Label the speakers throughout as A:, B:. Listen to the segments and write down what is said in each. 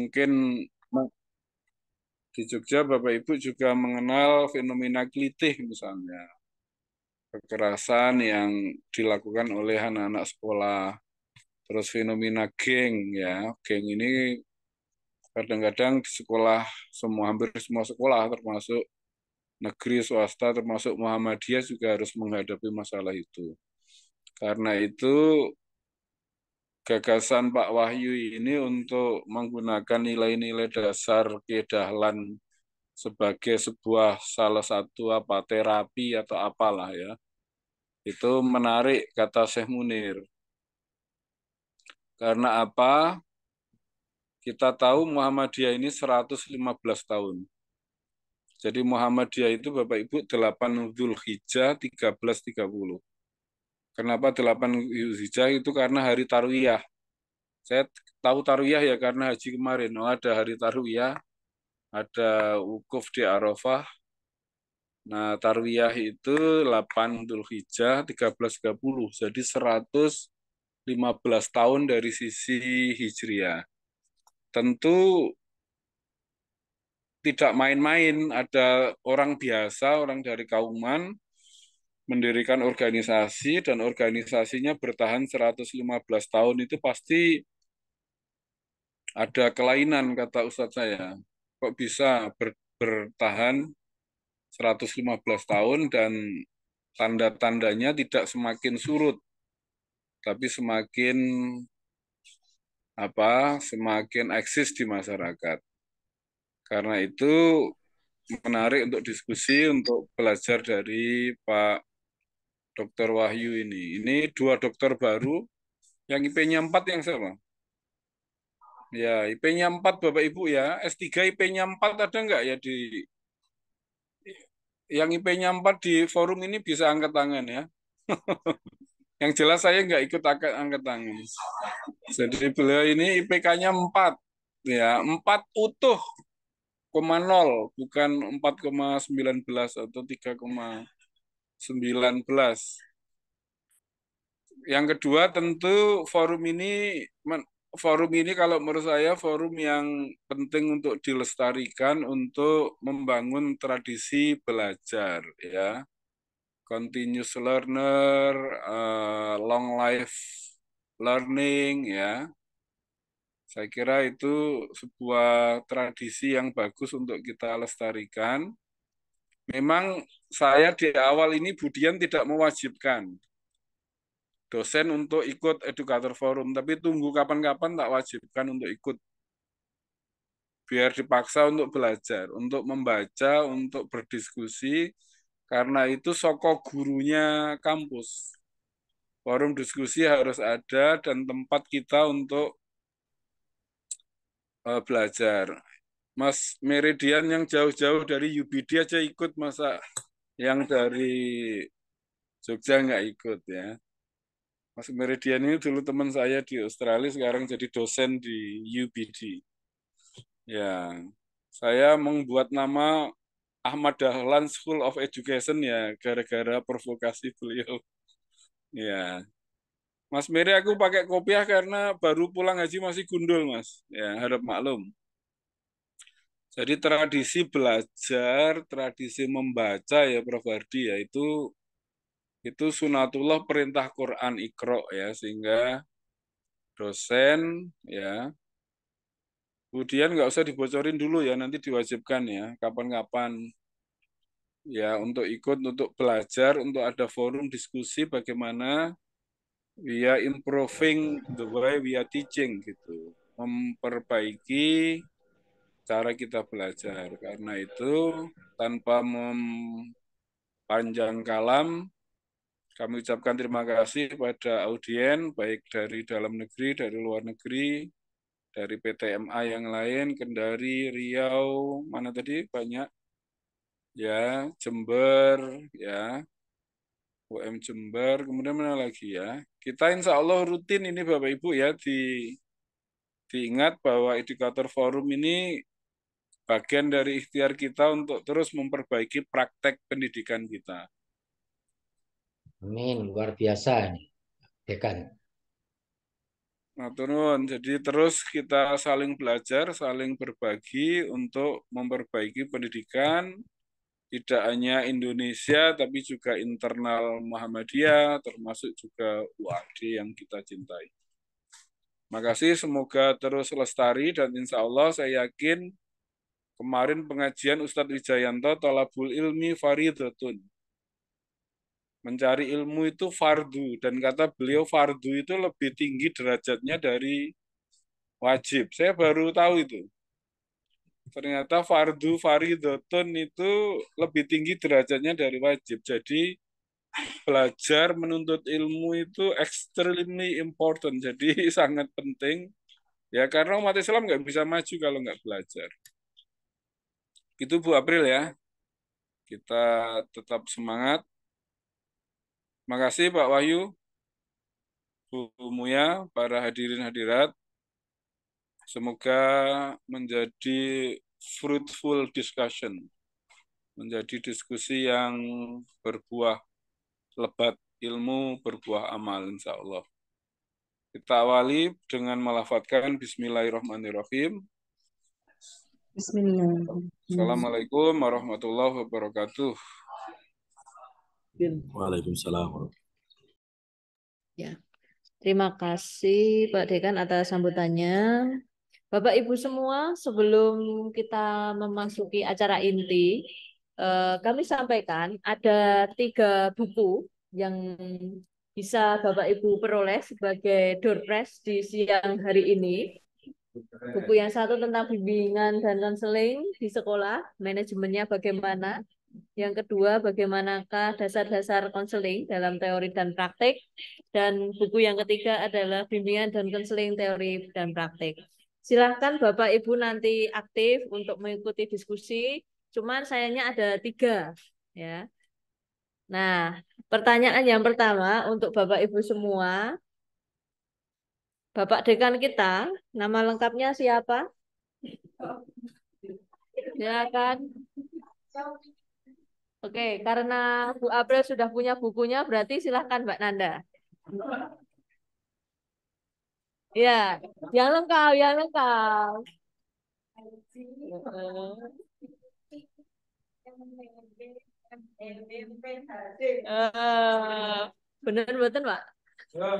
A: Mungkin di Jogja Bapak Ibu juga mengenal fenomena kelitih misalnya. Kekerasan yang dilakukan oleh anak-anak sekolah. Terus fenomena geng ya. Geng ini kadang-kadang di sekolah semua hampir semua sekolah termasuk negeri swasta termasuk Muhammadiyah juga harus menghadapi masalah itu. Karena itu gagasan Pak Wahyu ini untuk menggunakan nilai-nilai dasar kedahlan sebagai sebuah salah satu apa terapi atau apalah ya. Itu menarik kata Syekh Munir. Karena apa? Kita tahu Muhammadiyah ini 115 tahun. Jadi Muhammadiyah itu Bapak Ibu 8 Zulhijjah 1330. Kenapa 8 Zulhijjah itu karena hari Tarwiyah. Saya tahu Tarwiyah ya karena haji kemarin. Oh, ada hari Tarwiyah, ada wukuf di Arafah. Nah, Tarwiyah itu 8 Zulhijjah 1330. Jadi 115 tahun dari sisi Hijriah. Tentu tidak main-main, ada orang biasa, orang dari kauman mendirikan organisasi dan organisasinya bertahan 115 tahun itu pasti ada kelainan kata Ustadz saya. Kok bisa ber, bertahan 115 tahun dan tanda-tandanya tidak semakin surut tapi semakin apa semakin eksis di masyarakat. Karena itu menarik untuk diskusi untuk belajar dari Pak Dokter Wahyu ini. Ini dua dokter baru yang IP-nya 4 yang sama. Ya, IP-nya 4 Bapak Ibu ya. S3 IP-nya 4 ada enggak ya di yang IP-nya 4 di forum ini bisa angkat tangan ya. yang jelas saya enggak ikut angkat, angkat tangan. Jadi beliau ini IPK-nya 4. Ya, 4 utuh, 0, bukan 4,19 atau 3, 19. Yang kedua tentu forum ini forum ini kalau menurut saya forum yang penting untuk dilestarikan untuk membangun tradisi belajar ya continuous learner uh, long life learning ya saya kira itu sebuah tradisi yang bagus untuk kita lestarikan memang saya di awal ini Budian tidak mewajibkan dosen untuk ikut edukator forum, tapi tunggu kapan-kapan tak wajibkan untuk ikut. Biar dipaksa untuk belajar, untuk membaca, untuk berdiskusi, karena itu soko gurunya kampus. Forum diskusi harus ada dan tempat kita untuk eh, belajar. Mas Meridian yang jauh-jauh dari UBD aja ikut masa yang dari Jogja nggak ikut ya. Mas Meridian ini dulu teman saya di Australia sekarang jadi dosen di UBD. Ya, saya membuat nama Ahmad Dahlan School of Education ya gara-gara provokasi beliau. Ya. Mas Meri aku pakai kopiah karena baru pulang haji masih gundul, Mas. Ya, harap maklum. Jadi tradisi belajar, tradisi membaca ya Prof Hardi ya itu itu sunatullah perintah Quran Iqra ya sehingga dosen ya kemudian nggak usah dibocorin dulu ya nanti diwajibkan ya kapan-kapan ya untuk ikut untuk belajar untuk ada forum diskusi bagaimana we improving the way we teaching gitu memperbaiki cara kita belajar. Karena itu, tanpa mempanjang kalam, kami ucapkan terima kasih pada audien, baik dari dalam negeri, dari luar negeri, dari PTMA yang lain, Kendari, Riau, mana tadi banyak, ya, Jember, ya, UM Jember, kemudian mana lagi ya. Kita insya Allah rutin ini Bapak Ibu ya di diingat bahwa edukator forum ini bagian dari ikhtiar kita untuk terus memperbaiki praktek pendidikan kita.
B: Amin, luar biasa nih, Dekan.
A: Maturnuwun. Nah, Jadi terus kita saling belajar, saling berbagi untuk memperbaiki pendidikan tidak hanya Indonesia tapi juga internal Muhammadiyah termasuk juga UAD yang kita cintai. Makasih, semoga terus lestari dan insya Allah saya yakin Kemarin pengajian Ustadz Wijayanto Tolabul Ilmi faridatun. Mencari ilmu itu fardu dan kata beliau fardu itu lebih tinggi derajatnya dari wajib. Saya baru tahu itu. Ternyata fardu faridatun itu lebih tinggi derajatnya dari wajib. Jadi belajar menuntut ilmu itu extremely important. Jadi sangat penting Ya karena umat Islam nggak bisa maju kalau nggak belajar. Itu Bu April ya. Kita tetap semangat. Terima kasih Pak Wahyu, Bu Muya, para hadirin hadirat. Semoga menjadi fruitful discussion. Menjadi diskusi yang berbuah lebat ilmu, berbuah amal insya Allah. Kita awali dengan melafalkan Bismillahirrahmanirrahim.
C: Bismillahirrahmanirrahim. Assalamualaikum
A: warahmatullahi wabarakatuh. Waalaikumsalam. Ya.
D: Terima kasih Pak Dekan atas sambutannya. Bapak Ibu semua, sebelum kita memasuki acara inti, eh, kami sampaikan ada tiga buku yang bisa Bapak Ibu peroleh sebagai door prize di siang hari ini. Buku yang satu tentang bimbingan dan konseling di sekolah, manajemennya bagaimana. Yang kedua, bagaimanakah dasar-dasar konseling dalam teori dan praktik. Dan buku yang ketiga adalah bimbingan dan konseling teori dan praktik. Silahkan Bapak Ibu nanti aktif untuk mengikuti diskusi. Cuman sayangnya ada tiga. ya. Nah, pertanyaan yang pertama untuk Bapak Ibu semua, Bapak dekan kita, nama lengkapnya siapa? Ya kan? Oke, karena Bu April sudah punya bukunya, berarti silahkan Mbak Nanda. Ya, yang lengkap, yang lengkap.
C: Uh, eh,
D: benar betul Pak? Wah,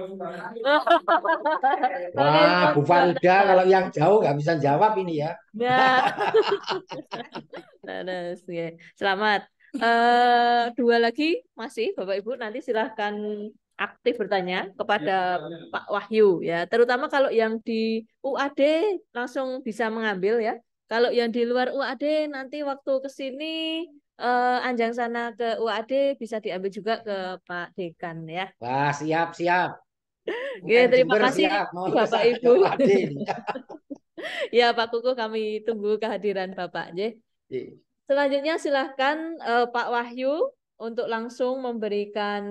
C: Bu Farida
B: kalau yang jauh nggak bisa jawab ini ya.
D: Ya. Nah, nah, Selamat. Uh, dua lagi masih Bapak Ibu nanti silahkan aktif bertanya kepada ya, Pak Wahyu ya, terutama kalau yang di UAD langsung bisa mengambil ya. Kalau yang di luar UAD nanti waktu kesini uh, Anjang sana ke UAD bisa diambil juga ke Pak Dekan ya.
B: Wah, siap, siap. Ya, terima Jember, kasih siap. Mau Bapak Ibu.
D: ya, Pak Kuku kami tunggu kehadiran Bapak. j. Iya. Selanjutnya silahkan uh, Pak Wahyu untuk langsung memberikan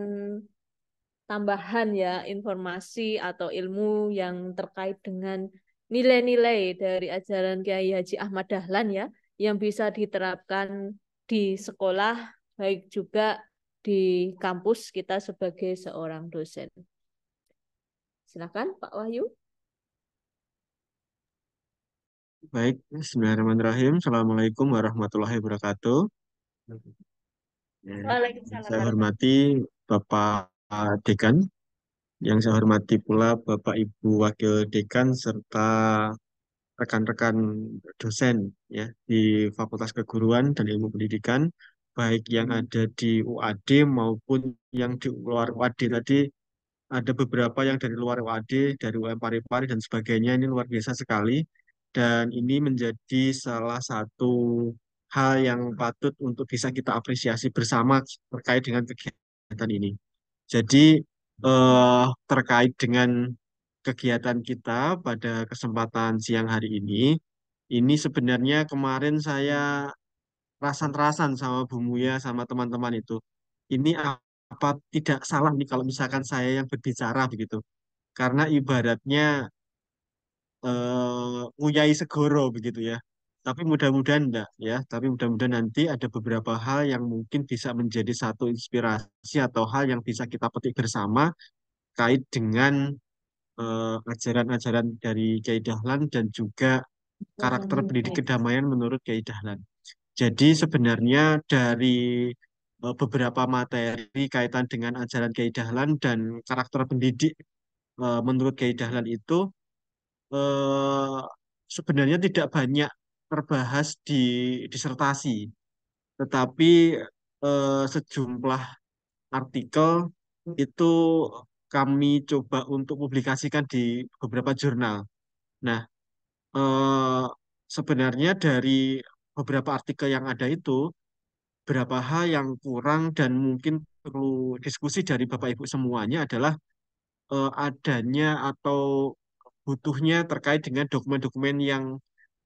D: tambahan ya informasi atau ilmu yang terkait dengan nilai-nilai dari ajaran Kiai Haji Ahmad Dahlan ya yang bisa diterapkan di sekolah baik juga di kampus kita sebagai seorang dosen. Silakan Pak Wahyu.
E: Baik, Bismillahirrahmanirrahim. Assalamualaikum warahmatullahi wabarakatuh. Ya,
C: Waalaikumsalam. Saya
E: hormati Bapak Dekan, yang saya hormati pula Bapak Ibu Wakil Dekan serta rekan-rekan dosen ya di Fakultas Keguruan dan Ilmu Pendidikan baik yang hmm. ada di UAD maupun yang di luar UAD tadi ada beberapa yang dari luar UAD dari UM pari dan sebagainya ini luar biasa sekali dan ini menjadi salah satu hal yang patut untuk bisa kita apresiasi bersama terkait dengan kegiatan ini. Jadi eh, terkait dengan kegiatan kita pada kesempatan siang hari ini. Ini sebenarnya kemarin saya rasan-rasan sama Bu Muya sama teman-teman itu. Ini apa tidak salah nih kalau misalkan saya yang berbicara begitu. Karena ibaratnya eh, nguyai segoro begitu ya tapi mudah-mudahan enggak ya tapi mudah-mudahan nanti ada beberapa hal yang mungkin bisa menjadi satu inspirasi atau hal yang bisa kita petik bersama kait dengan Eh, ajaran-ajaran uh, dari Kiai Dahlan dan juga karakter pendidik kedamaian menurut Kiai Dahlan. Jadi sebenarnya dari uh, beberapa materi kaitan dengan ajaran Kiai Dahlan dan karakter pendidik uh, menurut Kiai Dahlan itu sebenarnya tidak banyak terbahas di disertasi, tetapi uh, sejumlah artikel itu kami coba untuk publikasikan di beberapa jurnal. Nah, eh, sebenarnya dari beberapa artikel yang ada itu, beberapa hal yang kurang dan mungkin perlu diskusi dari Bapak Ibu semuanya adalah eh, adanya atau butuhnya terkait dengan dokumen-dokumen yang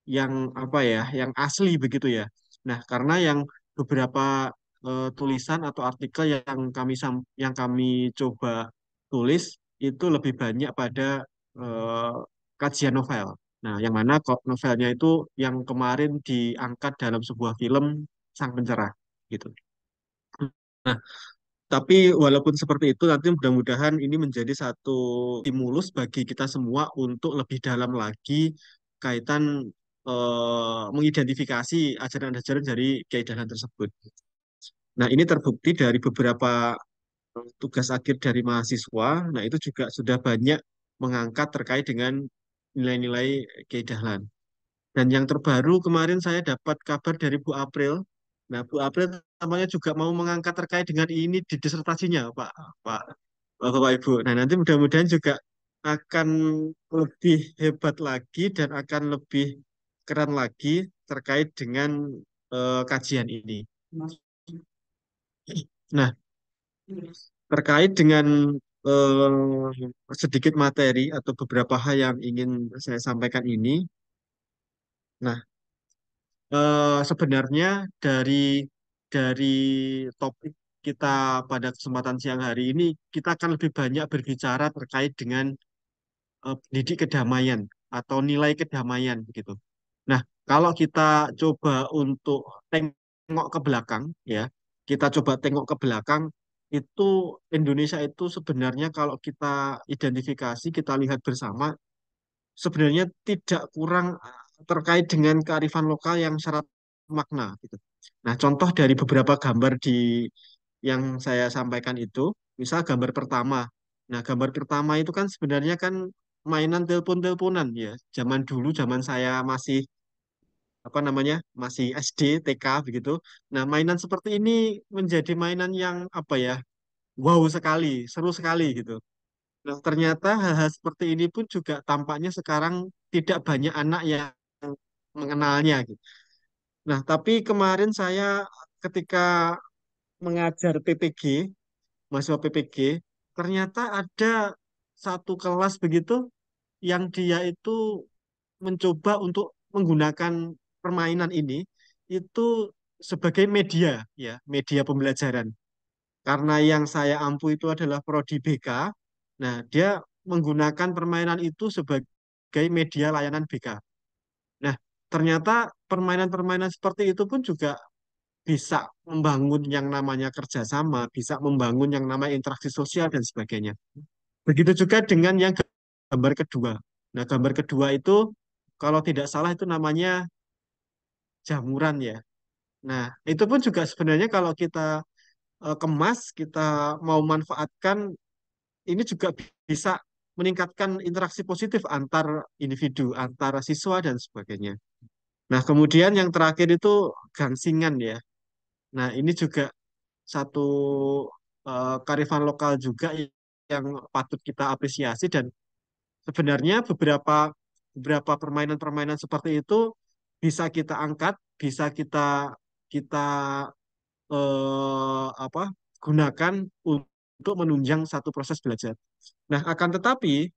E: yang apa ya, yang asli begitu ya. Nah, karena yang beberapa uh, tulisan atau artikel yang kami yang kami coba tulis itu lebih banyak pada uh, kajian novel. Nah, yang mana novelnya itu yang kemarin diangkat dalam sebuah film Sang Pencerah gitu. Nah, tapi walaupun seperti itu nanti mudah-mudahan ini menjadi satu stimulus bagi kita semua untuk lebih dalam lagi kaitan uh, mengidentifikasi ajaran-ajaran dari keidahan tersebut. Nah, ini terbukti dari beberapa tugas akhir dari mahasiswa, nah itu juga sudah banyak mengangkat terkait dengan nilai-nilai keindahan. Dan yang terbaru kemarin saya dapat kabar dari Bu April. Nah, Bu April tampaknya juga mau mengangkat terkait dengan ini di disertasinya, Pak. Pak Bapak Ibu. Nah, nanti mudah-mudahan juga akan lebih hebat lagi dan akan lebih keren lagi terkait dengan uh, kajian ini. Nah, Terkait dengan eh, sedikit materi atau beberapa hal yang ingin saya sampaikan ini, nah eh, sebenarnya dari dari topik kita pada kesempatan siang hari ini kita akan lebih banyak berbicara terkait dengan eh, pendidik kedamaian atau nilai kedamaian begitu. Nah, kalau kita coba untuk tengok ke belakang ya, kita coba tengok ke belakang itu Indonesia itu sebenarnya kalau kita identifikasi, kita lihat bersama, sebenarnya tidak kurang eh, terkait dengan kearifan lokal yang syarat makna gitu. Nah, contoh dari beberapa gambar di yang saya sampaikan itu, misal gambar pertama. Nah, gambar pertama itu kan sebenarnya kan mainan telepon-teleponan ya. Zaman dulu, zaman saya masih apa namanya masih SD TK begitu nah mainan seperti ini menjadi mainan yang apa ya wow sekali seru sekali gitu nah ternyata hal-hal seperti ini pun juga tampaknya sekarang tidak banyak anak yang mengenalnya gitu nah tapi kemarin saya ketika mengajar PPG mahasiswa PPG ternyata ada satu kelas begitu yang dia itu mencoba untuk menggunakan permainan ini itu sebagai media ya media pembelajaran karena yang saya ampuh itu adalah prodi BK nah dia menggunakan permainan itu sebagai media layanan BK nah ternyata permainan-permainan seperti itu pun juga bisa membangun yang namanya kerjasama bisa membangun yang namanya interaksi sosial dan sebagainya begitu juga dengan yang gambar kedua nah gambar kedua itu kalau tidak salah itu namanya jamuran ya. Nah, itu pun juga sebenarnya kalau kita uh, kemas, kita mau manfaatkan, ini juga bisa meningkatkan interaksi positif antar individu, antara siswa dan sebagainya. Nah, kemudian yang terakhir itu gangsingan ya. Nah, ini juga satu uh, karifan lokal juga yang patut kita apresiasi dan sebenarnya beberapa beberapa permainan-permainan seperti itu bisa kita angkat, bisa kita kita eh, apa gunakan untuk menunjang satu proses belajar. Nah, akan tetapi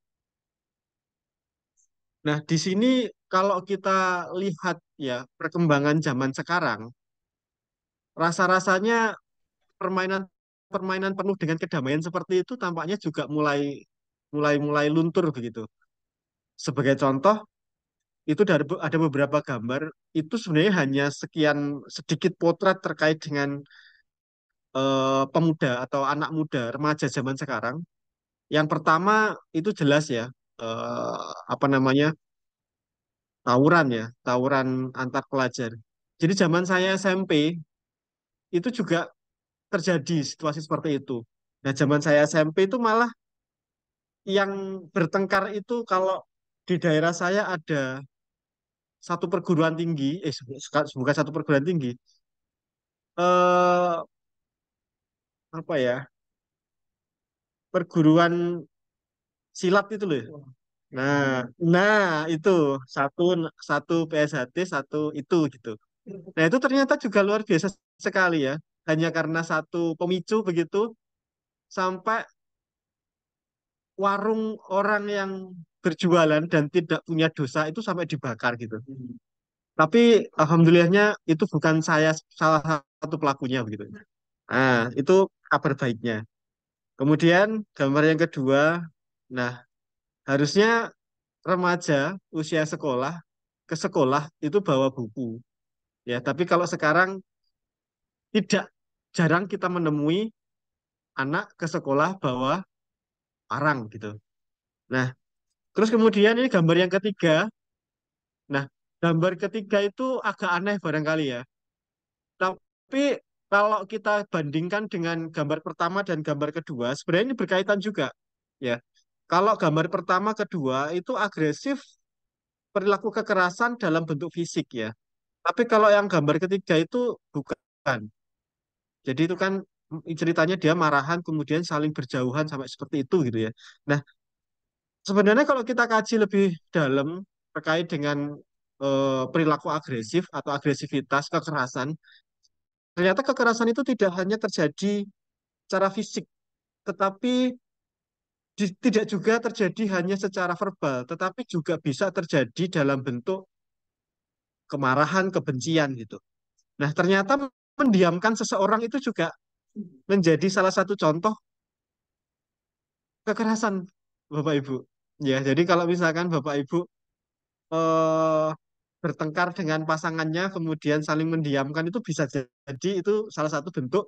E: nah di sini kalau kita lihat ya perkembangan zaman sekarang rasa-rasanya permainan permainan penuh dengan kedamaian seperti itu tampaknya juga mulai mulai mulai luntur begitu. Sebagai contoh, itu dari ada beberapa gambar itu sebenarnya hanya sekian sedikit potret terkait dengan uh, pemuda atau anak muda remaja zaman sekarang. Yang pertama itu jelas ya uh, apa namanya tawuran ya tawuran antar pelajar. Jadi zaman saya SMP itu juga terjadi situasi seperti itu. Nah zaman saya SMP itu malah yang bertengkar itu kalau di daerah saya ada satu perguruan tinggi eh bukan satu perguruan tinggi eh apa ya perguruan silat itu loh nah nah itu satu satu PSHT satu itu gitu nah itu ternyata juga luar biasa sekali ya hanya karena satu pemicu begitu sampai warung orang yang berjualan dan tidak punya dosa itu sampai dibakar gitu. Hmm. Tapi alhamdulillahnya itu bukan saya salah satu pelakunya begitu. Nah, itu kabar baiknya. Kemudian gambar yang kedua, nah harusnya remaja usia sekolah ke sekolah itu bawa buku. Ya, tapi kalau sekarang tidak jarang kita menemui anak ke sekolah bawa parang gitu. Nah, Terus kemudian ini gambar yang ketiga. Nah, gambar ketiga itu agak aneh barangkali ya. Tapi kalau kita bandingkan dengan gambar pertama dan gambar kedua, sebenarnya ini berkaitan juga. Ya, kalau gambar pertama kedua itu agresif perilaku kekerasan dalam bentuk fisik ya. Tapi kalau yang gambar ketiga itu bukan. Jadi itu kan ceritanya dia marahan kemudian saling berjauhan sampai seperti itu gitu ya. Nah, sebenarnya kalau kita kaji lebih dalam terkait dengan eh, perilaku agresif atau agresivitas kekerasan, ternyata kekerasan itu tidak hanya terjadi secara fisik, tetapi di, tidak juga terjadi hanya secara verbal, tetapi juga bisa terjadi dalam bentuk kemarahan, kebencian gitu. Nah, ternyata mendiamkan seseorang itu juga menjadi salah satu contoh kekerasan Bapak Ibu. Ya, jadi kalau misalkan Bapak Ibu eh, bertengkar dengan pasangannya, kemudian saling mendiamkan itu bisa jadi itu salah satu bentuk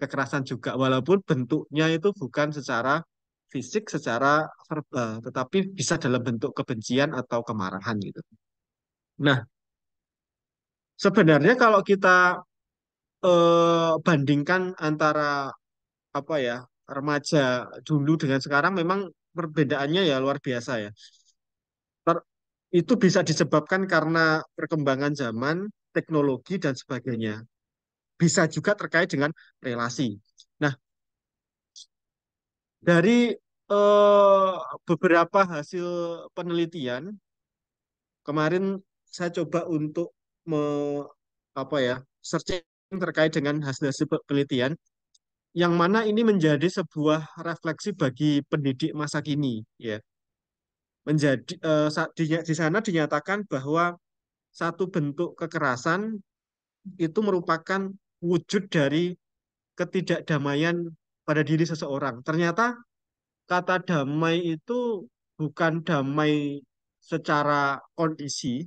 E: kekerasan juga, walaupun bentuknya itu bukan secara fisik, secara verbal, tetapi bisa dalam bentuk kebencian atau kemarahan gitu. Nah, sebenarnya kalau kita eh, bandingkan antara apa ya remaja dulu dengan sekarang, memang perbedaannya ya luar biasa ya. Ter, itu bisa disebabkan karena perkembangan zaman, teknologi dan sebagainya. Bisa juga terkait dengan relasi. Nah, dari eh, beberapa hasil penelitian kemarin saya coba untuk me, apa ya searching terkait dengan hasil hasil penelitian yang mana ini menjadi sebuah refleksi bagi pendidik masa kini ya menjadi eh, di, di sana dinyatakan bahwa satu bentuk kekerasan itu merupakan wujud dari ketidakdamaian pada diri seseorang. Ternyata kata damai itu bukan damai secara kondisi,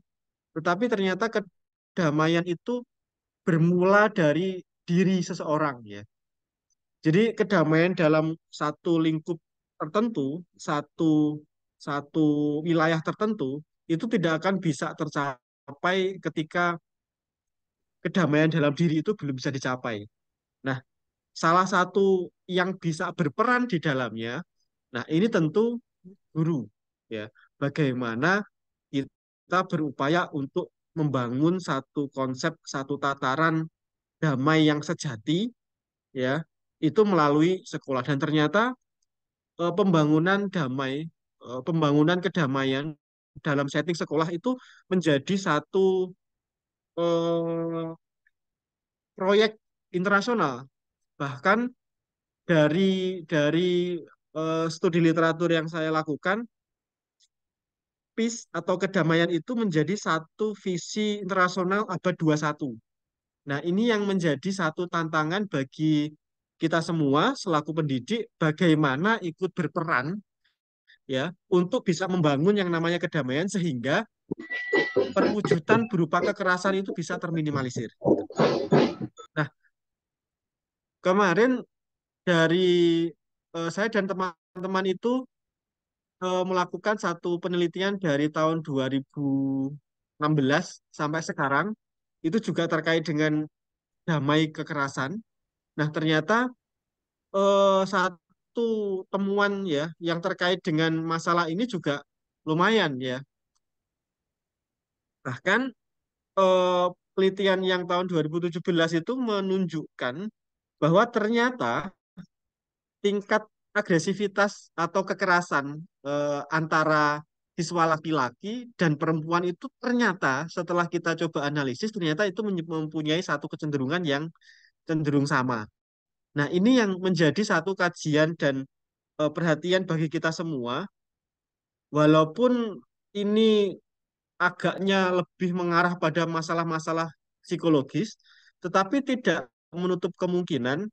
E: tetapi ternyata kedamaian itu bermula dari diri seseorang ya. Jadi kedamaian dalam satu lingkup tertentu, satu satu wilayah tertentu itu tidak akan bisa tercapai ketika kedamaian dalam diri itu belum bisa dicapai. Nah, salah satu yang bisa berperan di dalamnya, nah ini tentu guru ya. Bagaimana kita berupaya untuk membangun satu konsep, satu tataran damai yang sejati ya itu melalui sekolah dan ternyata eh, pembangunan damai, eh, pembangunan kedamaian dalam setting sekolah itu menjadi satu eh, proyek internasional. Bahkan dari dari studi literatur yang saya lakukan peace atau kedamaian itu menjadi satu visi internasional abad 21. Nah, ini yang menjadi satu tantangan bagi kita semua selaku pendidik bagaimana ikut berperan ya untuk bisa membangun yang namanya kedamaian sehingga perwujudan berupa kekerasan itu bisa terminimalisir. Nah, kemarin dari eh, saya dan teman-teman itu eh, melakukan satu penelitian dari tahun 2016 sampai sekarang itu juga terkait dengan damai kekerasan Nah, ternyata eh, satu temuan ya yang terkait dengan masalah ini juga lumayan ya. Bahkan eh, penelitian yang tahun 2017 itu menunjukkan bahwa ternyata tingkat agresivitas atau kekerasan eh, antara siswa laki-laki dan perempuan itu ternyata setelah kita coba analisis ternyata itu mempunyai satu kecenderungan yang cenderung sama. Nah, ini yang menjadi satu kajian dan e, perhatian bagi kita semua. Walaupun ini agaknya lebih mengarah pada masalah-masalah psikologis, tetapi tidak menutup kemungkinan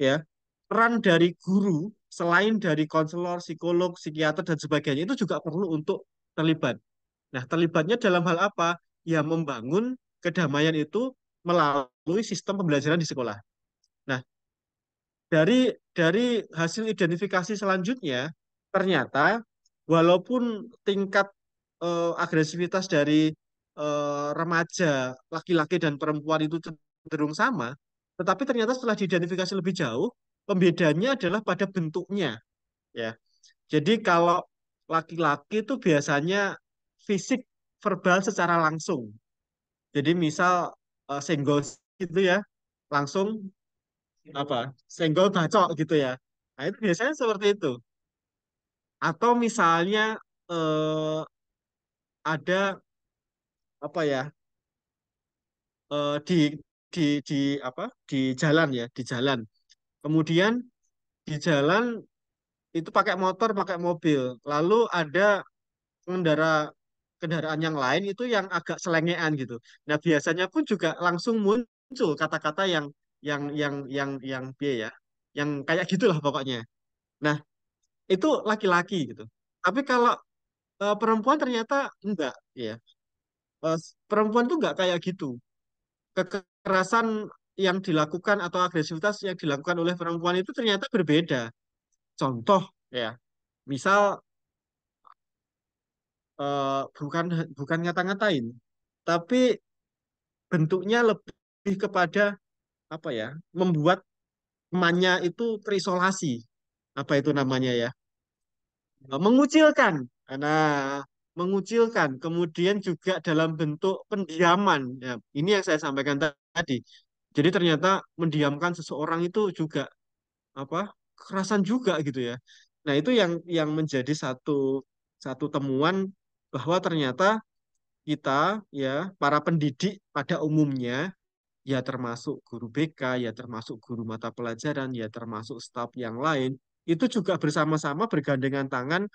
E: ya peran dari guru selain dari konselor, psikolog, psikiater dan sebagainya itu juga perlu untuk terlibat. Nah, terlibatnya dalam hal apa? Ya membangun kedamaian itu melalui sistem pembelajaran di sekolah. Nah, dari dari hasil identifikasi selanjutnya ternyata walaupun tingkat eh, agresivitas dari eh, remaja laki-laki dan perempuan itu cenderung sama, tetapi ternyata setelah diidentifikasi lebih jauh pembedanya adalah pada bentuknya ya jadi kalau laki-laki itu biasanya fisik verbal secara langsung jadi misal uh, eh, senggol gitu ya langsung apa senggol bacok gitu ya nah itu biasanya seperti itu atau misalnya uh, ada apa ya uh, di di di apa di jalan ya di jalan kemudian di jalan itu pakai motor pakai mobil lalu ada pengendara kendaraan yang lain itu yang agak selengean gitu. Nah biasanya pun juga langsung muncul kata-kata yang yang yang yang yang biaya ya, yang kayak gitulah pokoknya. Nah itu laki-laki gitu. Tapi kalau e, perempuan ternyata enggak ya. e, perempuan tuh enggak kayak gitu. Kekerasan yang dilakukan atau agresivitas yang dilakukan oleh perempuan itu ternyata berbeda. Contoh ya, misal Eh, bukan bukan ngata-ngatain, tapi bentuknya lebih kepada apa ya, membuat temannya itu terisolasi, apa itu namanya ya, eh, mengucilkan. Nah, mengucilkan, kemudian juga dalam bentuk pendiaman. Ya, ini yang saya sampaikan tadi. Jadi ternyata mendiamkan seseorang itu juga apa kekerasan juga gitu ya. Nah, itu yang yang menjadi satu satu temuan bahwa ternyata kita ya para pendidik pada umumnya ya termasuk guru BK, ya termasuk guru mata pelajaran, ya termasuk staf yang lain, itu juga bersama-sama bergandengan tangan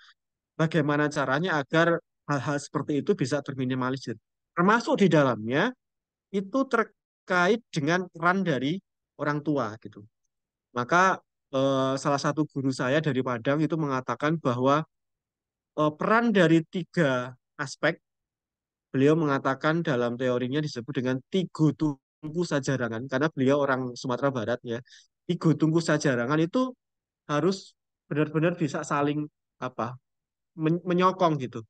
E: bagaimana caranya agar hal-hal seperti itu bisa terminimalisir. Termasuk di dalamnya itu terkait dengan peran dari orang tua gitu. Maka eh, salah satu guru saya dari Padang itu mengatakan bahwa Eh, peran dari tiga aspek beliau mengatakan dalam teorinya disebut dengan tiga tunggu sajarangan karena beliau orang Sumatera Barat ya tiga tunggu sajarangan itu harus benar-benar bisa saling apa menyokong gitu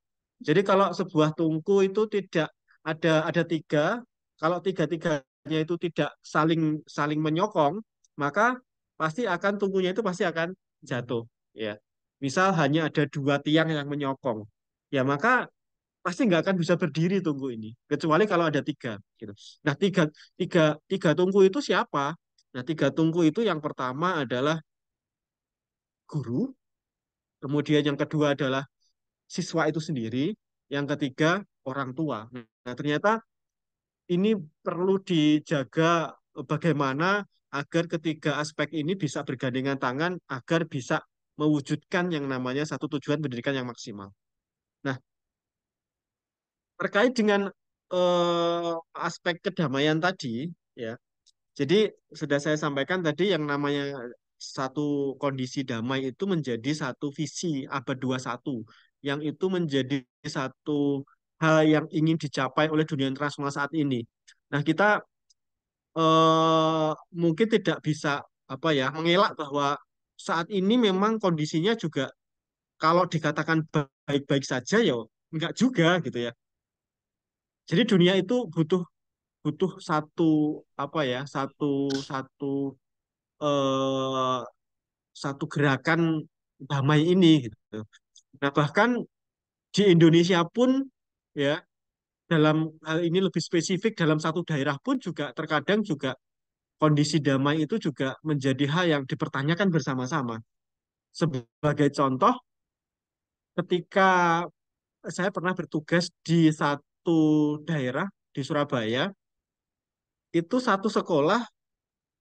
E: jadi kalau sebuah tungku itu tidak ada ada tiga kalau tiga tiganya itu tidak saling saling menyokong maka pasti akan tungkunya itu pasti akan jatuh ya misal hanya ada dua tiang yang menyokong, ya maka pasti nggak akan bisa berdiri tunggu ini, kecuali kalau ada tiga. Gitu. Nah tiga, tiga, tiga tunggu itu siapa? Nah tiga tunggu itu yang pertama adalah guru, kemudian yang kedua adalah siswa itu sendiri, yang ketiga orang tua. Nah ternyata ini perlu dijaga bagaimana agar ketiga aspek ini bisa bergandengan tangan agar bisa mewujudkan yang namanya satu tujuan pendidikan yang maksimal. Nah, terkait dengan eh, aspek kedamaian tadi, ya. Jadi sudah saya sampaikan tadi yang namanya satu kondisi damai itu menjadi satu visi abad 21 yang itu menjadi satu hal yang ingin dicapai oleh dunia internasional saat ini. Nah, kita eh, mungkin tidak bisa apa ya mengelak bahwa saat ini memang kondisinya juga kalau dikatakan baik-baik saja ya enggak juga gitu ya. Jadi dunia itu butuh butuh satu apa ya satu satu eh, satu gerakan damai ini gitu. Nah bahkan di Indonesia pun ya dalam hal ini lebih spesifik dalam satu daerah pun juga terkadang juga kondisi damai itu juga menjadi hal yang dipertanyakan bersama-sama. Sebagai contoh, ketika saya pernah bertugas di satu daerah di Surabaya, itu satu sekolah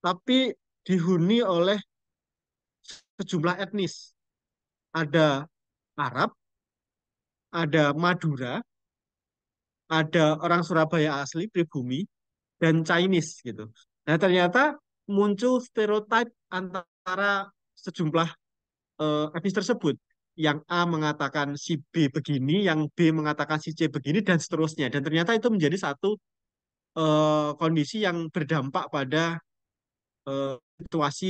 E: tapi dihuni oleh sejumlah etnis. Ada Arab, ada Madura, ada orang Surabaya asli pribumi dan Chinese gitu. Nah ternyata muncul stereotip antara sejumlah uh, etnis tersebut. Yang A mengatakan si B begini, yang B mengatakan si C begini, dan seterusnya. Dan ternyata itu menjadi satu uh, kondisi yang berdampak pada uh, situasi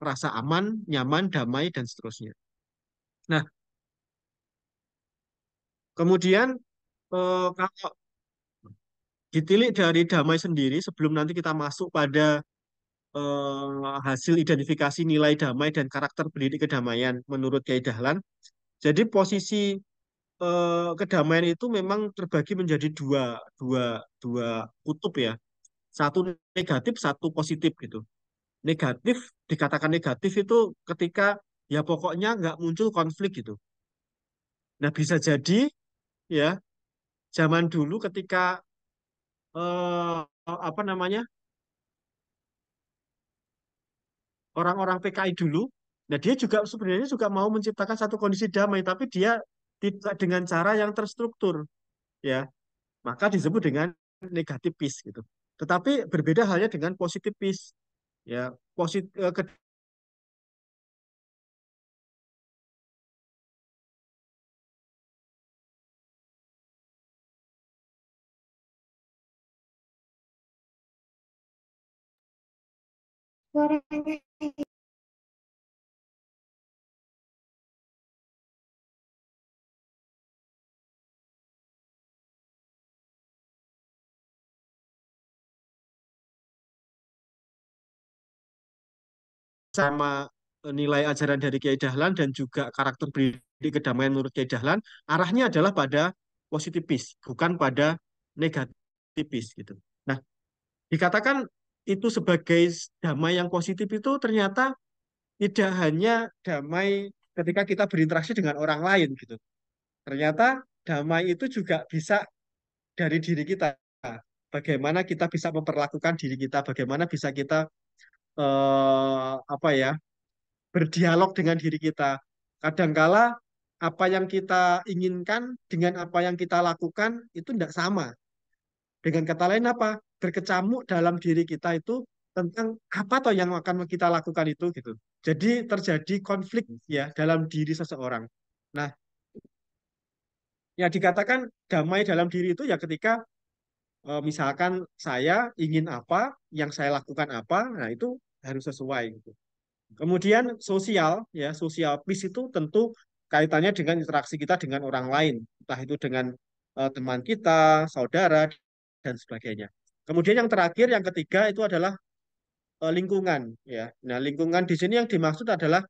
E: rasa aman, nyaman, damai, dan seterusnya. Nah, kemudian uh, kalau ditilik dari damai sendiri sebelum nanti kita masuk pada uh, hasil identifikasi nilai damai dan karakter pendidik kedamaian menurut Kiai Dahlan. Jadi posisi uh, kedamaian itu memang terbagi menjadi dua dua dua kutub ya. Satu negatif, satu positif gitu. Negatif dikatakan negatif itu ketika ya pokoknya nggak muncul konflik gitu. Nah bisa jadi ya zaman dulu ketika eh, apa namanya orang-orang PKI dulu. Nah dia juga sebenarnya juga mau menciptakan satu kondisi damai, tapi dia tidak dengan cara yang terstruktur, ya. Maka disebut dengan negatif peace gitu. Tetapi berbeda halnya dengan positif peace, ya. Posit, eh, sama e, nilai ajaran dari Kiai Dahlan dan juga karakter pendidik kedamaian menurut Kiai Dahlan arahnya adalah pada positifis bukan pada negatifis gitu. Nah, dikatakan itu sebagai damai yang positif itu ternyata tidak hanya damai ketika kita berinteraksi dengan orang lain gitu. Ternyata damai itu juga bisa dari diri kita. Bagaimana kita bisa memperlakukan diri kita, bagaimana bisa kita eh, apa ya berdialog dengan diri kita. Kadangkala apa yang kita inginkan dengan apa yang kita lakukan itu tidak sama. Dengan kata lain apa? Berkecamuk dalam diri kita itu tentang apa atau yang akan kita lakukan itu gitu. Jadi terjadi konflik ya dalam diri seseorang. Nah, ya dikatakan damai dalam diri itu ya ketika e, misalkan saya ingin apa, yang saya lakukan apa, nah itu harus sesuai gitu. Kemudian sosial ya, sosial peace itu tentu kaitannya dengan interaksi kita dengan orang lain, entah itu dengan e, teman kita, saudara, dan sebagainya. Kemudian yang terakhir, yang ketiga itu adalah eh, lingkungan. Ya, nah lingkungan di sini yang dimaksud adalah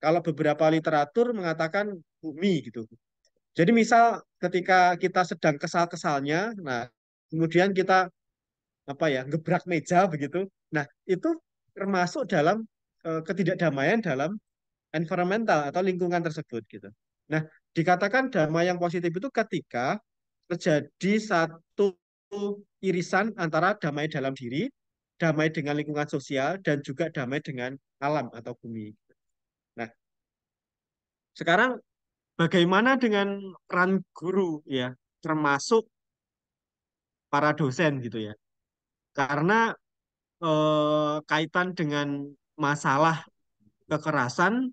E: kalau beberapa literatur mengatakan bumi gitu. Jadi misal ketika kita sedang kesal-kesalnya, nah kemudian kita apa ya gebrak meja begitu. Nah itu termasuk dalam e, ketidakdamaian dalam environmental atau lingkungan tersebut gitu. Nah dikatakan damai yang positif itu ketika terjadi satu irisan antara damai dalam diri, damai dengan lingkungan sosial, dan juga damai dengan alam atau bumi. Nah, sekarang bagaimana dengan peran guru ya, termasuk para dosen gitu ya. Karena eh, kaitan dengan masalah kekerasan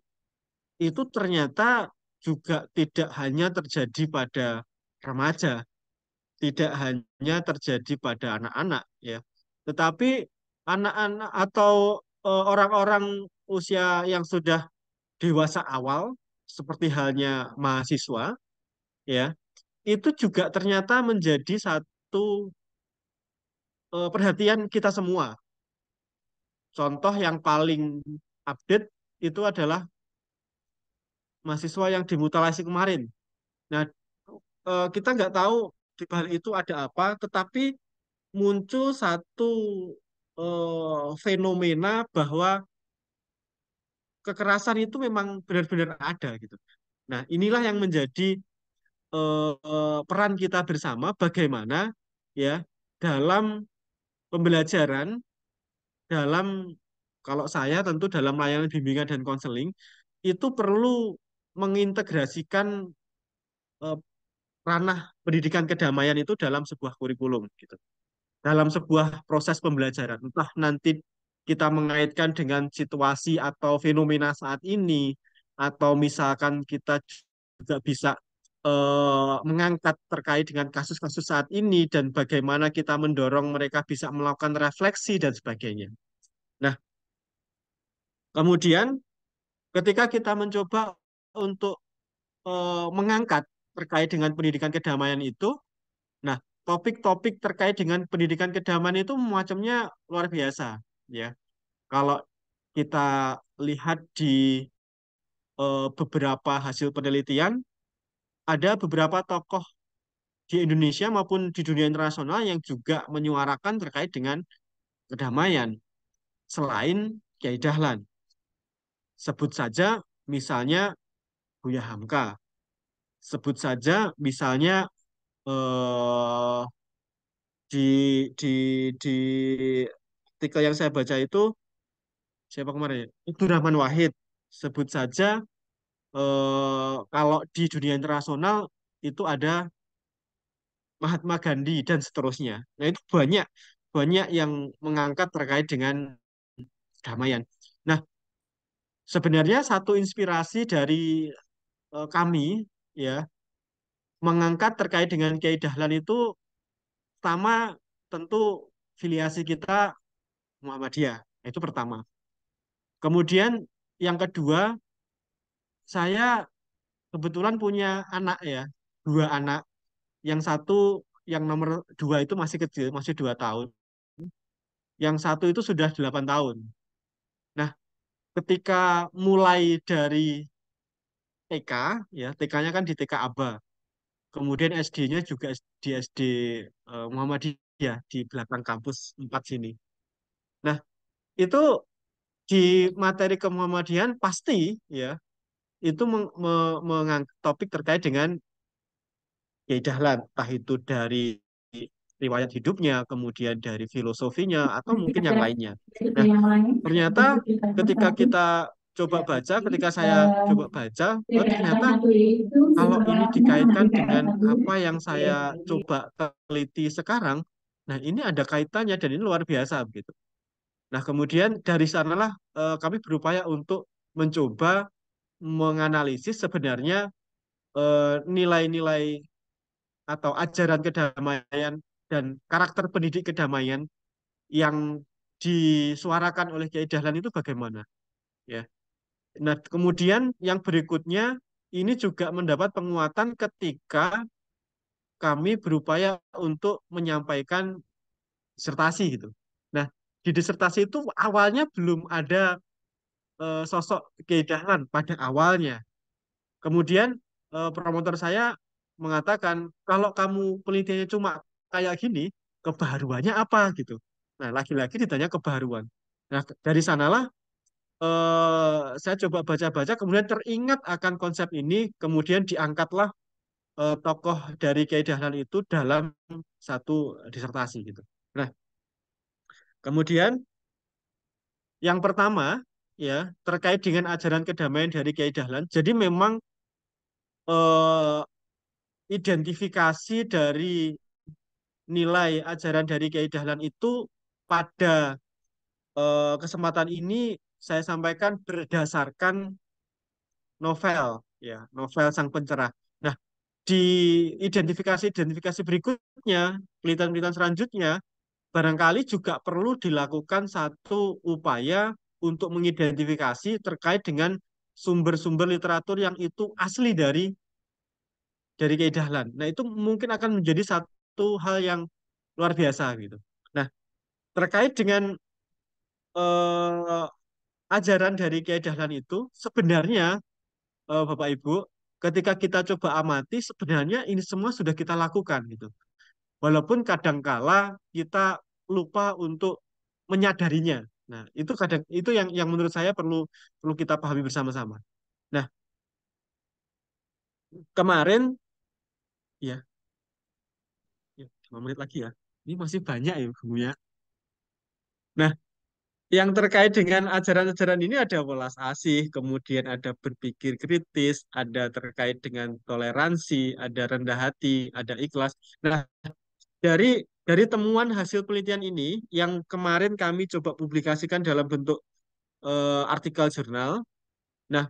E: itu ternyata juga tidak hanya terjadi pada remaja, tidak hanya terjadi pada anak-anak ya tetapi anak-anak atau e, orang-orang uh, usia yang sudah dewasa awal seperti halnya mahasiswa ya itu juga ternyata menjadi satu uh, perhatian kita semua contoh yang paling update itu adalah mahasiswa yang dimutilasi kemarin nah uh, kita nggak tahu di balik itu ada apa, tetapi muncul satu eh, fenomena bahwa kekerasan itu memang benar-benar ada gitu. Nah, inilah yang menjadi eh, peran kita bersama bagaimana ya dalam pembelajaran dalam kalau saya tentu dalam layanan bimbingan dan konseling itu perlu mengintegrasikan eh, ranah pendidikan kedamaian itu dalam sebuah kurikulum gitu. Dalam sebuah proses pembelajaran, entah nanti kita mengaitkan dengan situasi atau fenomena saat ini atau misalkan kita juga bisa eh, mengangkat terkait dengan kasus-kasus saat ini dan bagaimana kita mendorong mereka bisa melakukan refleksi dan sebagainya. Nah, kemudian ketika kita mencoba untuk eh, mengangkat terkait dengan pendidikan kedamaian itu. Nah, topik-topik terkait dengan pendidikan kedamaian itu macamnya luar biasa, ya. Kalau kita lihat di e, beberapa hasil penelitian, ada beberapa tokoh di Indonesia maupun di dunia internasional yang juga menyuarakan terkait dengan kedamaian selain Kiai Dahlan. Sebut saja misalnya Buya Hamka, sebut saja misalnya eh, di di di artikel yang saya baca itu siapa kemarin ya? Itu Rahman Wahid sebut saja eh, kalau di dunia internasional itu ada Mahatma Gandhi dan seterusnya. Nah itu banyak banyak yang mengangkat terkait dengan damaian. Nah sebenarnya satu inspirasi dari eh, kami ya mengangkat terkait dengan Kiai Dahlan itu pertama tentu filiasi kita Muhammadiyah itu pertama. Kemudian yang kedua saya kebetulan punya anak ya dua anak yang satu yang nomor dua itu masih kecil masih dua tahun yang satu itu sudah delapan tahun. Nah ketika mulai dari TK ya TK-nya kan di TK Aba kemudian SD-nya juga di SD eh, Muhammadiyah di belakang kampus empat sini nah itu di materi kemuhammadian pasti ya itu meng, mengangkat topik terkait dengan Kiai Dahlan, entah itu dari riwayat hidupnya, kemudian dari filosofinya, atau mungkin yang lainnya. Nah, ternyata ketika kita coba iya, baca ketika saya coba baca oh ternyata
F: kalau ini
E: dikaitkan dengan apa yang iya, saya iya. coba teliti sekarang nah ini ada kaitannya dan ini luar biasa begitu nah kemudian dari sanalah eh, kami berupaya untuk mencoba menganalisis sebenarnya eh, nilai-nilai atau ajaran kedamaian dan karakter pendidik kedamaian yang disuarakan oleh Kiai Dahlan itu bagaimana ya Nah, kemudian yang berikutnya ini juga mendapat penguatan ketika kami berupaya untuk menyampaikan disertasi gitu. Nah, di disertasi itu awalnya belum ada e, sosok keidahan pada awalnya. Kemudian e, promotor saya mengatakan kalau kamu penelitiannya cuma kayak gini, kebaruannya apa gitu. Nah, lagi-lagi ditanya kebaruan. Nah, dari sanalah Eh, saya coba baca-baca, kemudian teringat akan konsep ini, kemudian diangkatlah eh, tokoh dari Kiai Dahlan itu dalam satu disertasi gitu. Nah, kemudian yang pertama ya terkait dengan ajaran kedamaian dari Kiai Dahlan. Jadi memang eh, identifikasi dari nilai ajaran dari Kiai Dahlan itu pada kesempatan ini saya sampaikan berdasarkan novel ya novel sang pencerah nah di identifikasi identifikasi berikutnya penelitian-penelitian selanjutnya barangkali juga perlu dilakukan satu upaya untuk mengidentifikasi terkait dengan sumber-sumber literatur yang itu asli dari dari Kiai Nah, itu mungkin akan menjadi satu hal yang luar biasa gitu. Nah, terkait dengan eh, ajaran dari Kiai Dahlan itu sebenarnya eh, Bapak Ibu ketika kita coba amati sebenarnya ini semua sudah kita lakukan gitu. Walaupun kadangkala kita lupa untuk menyadarinya. Nah, itu kadang itu yang yang menurut saya perlu perlu kita pahami bersama-sama. Nah, kemarin ya. Ya, 5 menit lagi ya. Ini masih banyak ya ya. Nah, yang terkait dengan ajaran-ajaran ini ada welas asih, kemudian ada berpikir kritis, ada terkait dengan toleransi, ada rendah hati, ada ikhlas. Nah, dari dari temuan hasil penelitian ini yang kemarin kami coba publikasikan dalam bentuk e, artikel jurnal. Nah,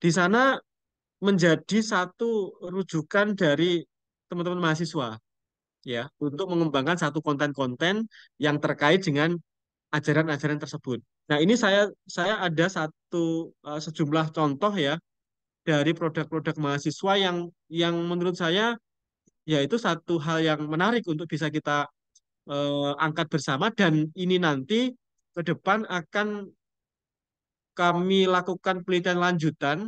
E: di sana menjadi satu rujukan dari teman-teman mahasiswa ya untuk mengembangkan satu konten-konten yang terkait dengan ajaran-ajaran tersebut. Nah, ini saya saya ada satu uh, sejumlah contoh ya dari produk-produk mahasiswa yang yang menurut saya yaitu satu hal yang menarik untuk bisa kita uh, angkat bersama dan ini nanti ke depan akan kami lakukan penelitian lanjutan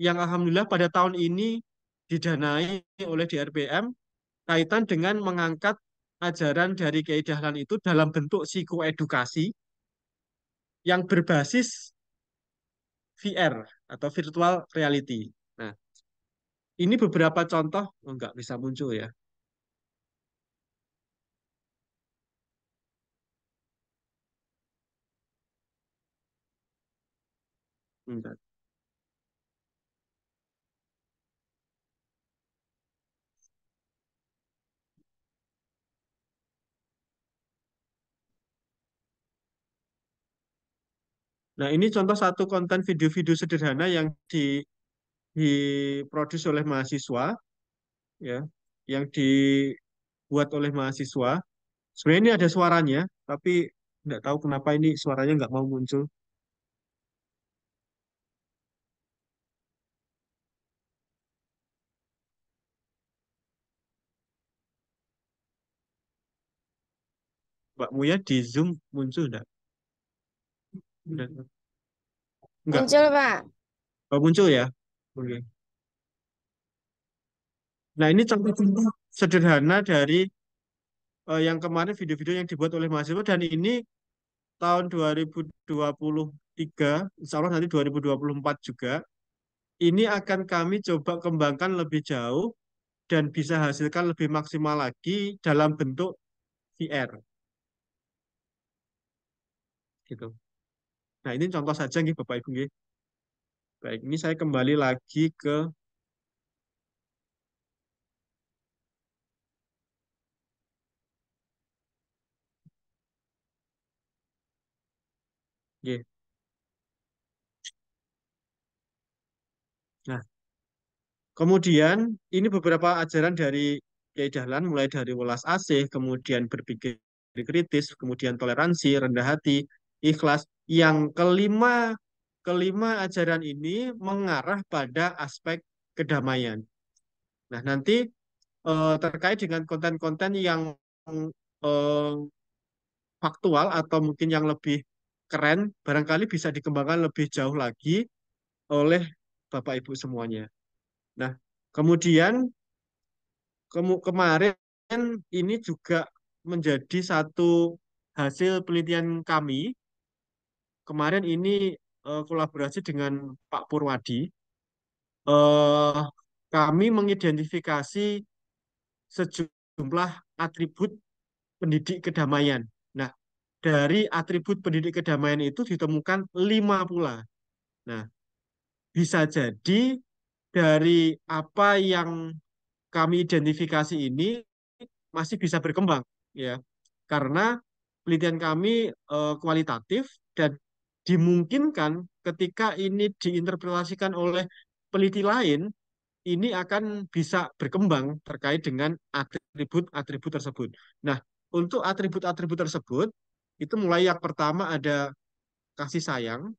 E: yang alhamdulillah pada tahun ini didanai oleh DRPM kaitan dengan mengangkat ajaran dari Kiai Dahlan itu dalam bentuk psikoedukasi yang berbasis VR atau virtual reality. Nah, ini beberapa contoh oh, nggak bisa muncul ya. Enggak. Nah, ini contoh satu konten video-video sederhana yang di diproduksi oleh mahasiswa ya, yang dibuat oleh mahasiswa. Sebenarnya ini ada suaranya, tapi nggak tahu kenapa ini suaranya nggak mau muncul. Mbak Muya di Zoom muncul nggak? Enggak. Muncul, Pak. Oh, muncul ya? Oke. Nah, ini contoh-contoh sederhana dari uh, yang kemarin video-video yang dibuat oleh mahasiswa dan ini tahun 2023, insya Allah nanti 2024 juga, ini akan kami coba kembangkan lebih jauh dan bisa hasilkan lebih maksimal lagi dalam bentuk VR. Gitu. Nah, ini contoh saja nih Bapak Ibu nggih. Baik, ini saya kembali lagi ke Nah, kemudian ini beberapa ajaran dari Kiai Dahlan mulai dari welas asih, kemudian berpikir kritis, kemudian toleransi, rendah hati, ikhlas, yang kelima kelima ajaran ini mengarah pada aspek kedamaian. Nah, nanti eh, terkait dengan konten-konten yang eh, faktual atau mungkin yang lebih keren, barangkali bisa dikembangkan lebih jauh lagi oleh Bapak Ibu semuanya. Nah, kemudian kemarin ini juga menjadi satu hasil penelitian kami kemarin ini uh, kolaborasi dengan Pak Purwadi, uh, kami mengidentifikasi sejumlah atribut pendidik kedamaian. Nah, dari atribut pendidik kedamaian itu ditemukan lima pula. Nah, bisa jadi dari apa yang kami identifikasi ini masih bisa berkembang, ya, karena penelitian kami e, kualitatif dan dimungkinkan ketika ini diinterpretasikan oleh peliti lain, ini akan bisa berkembang terkait dengan atribut-atribut tersebut. Nah, untuk atribut-atribut tersebut, itu mulai yang pertama ada kasih sayang,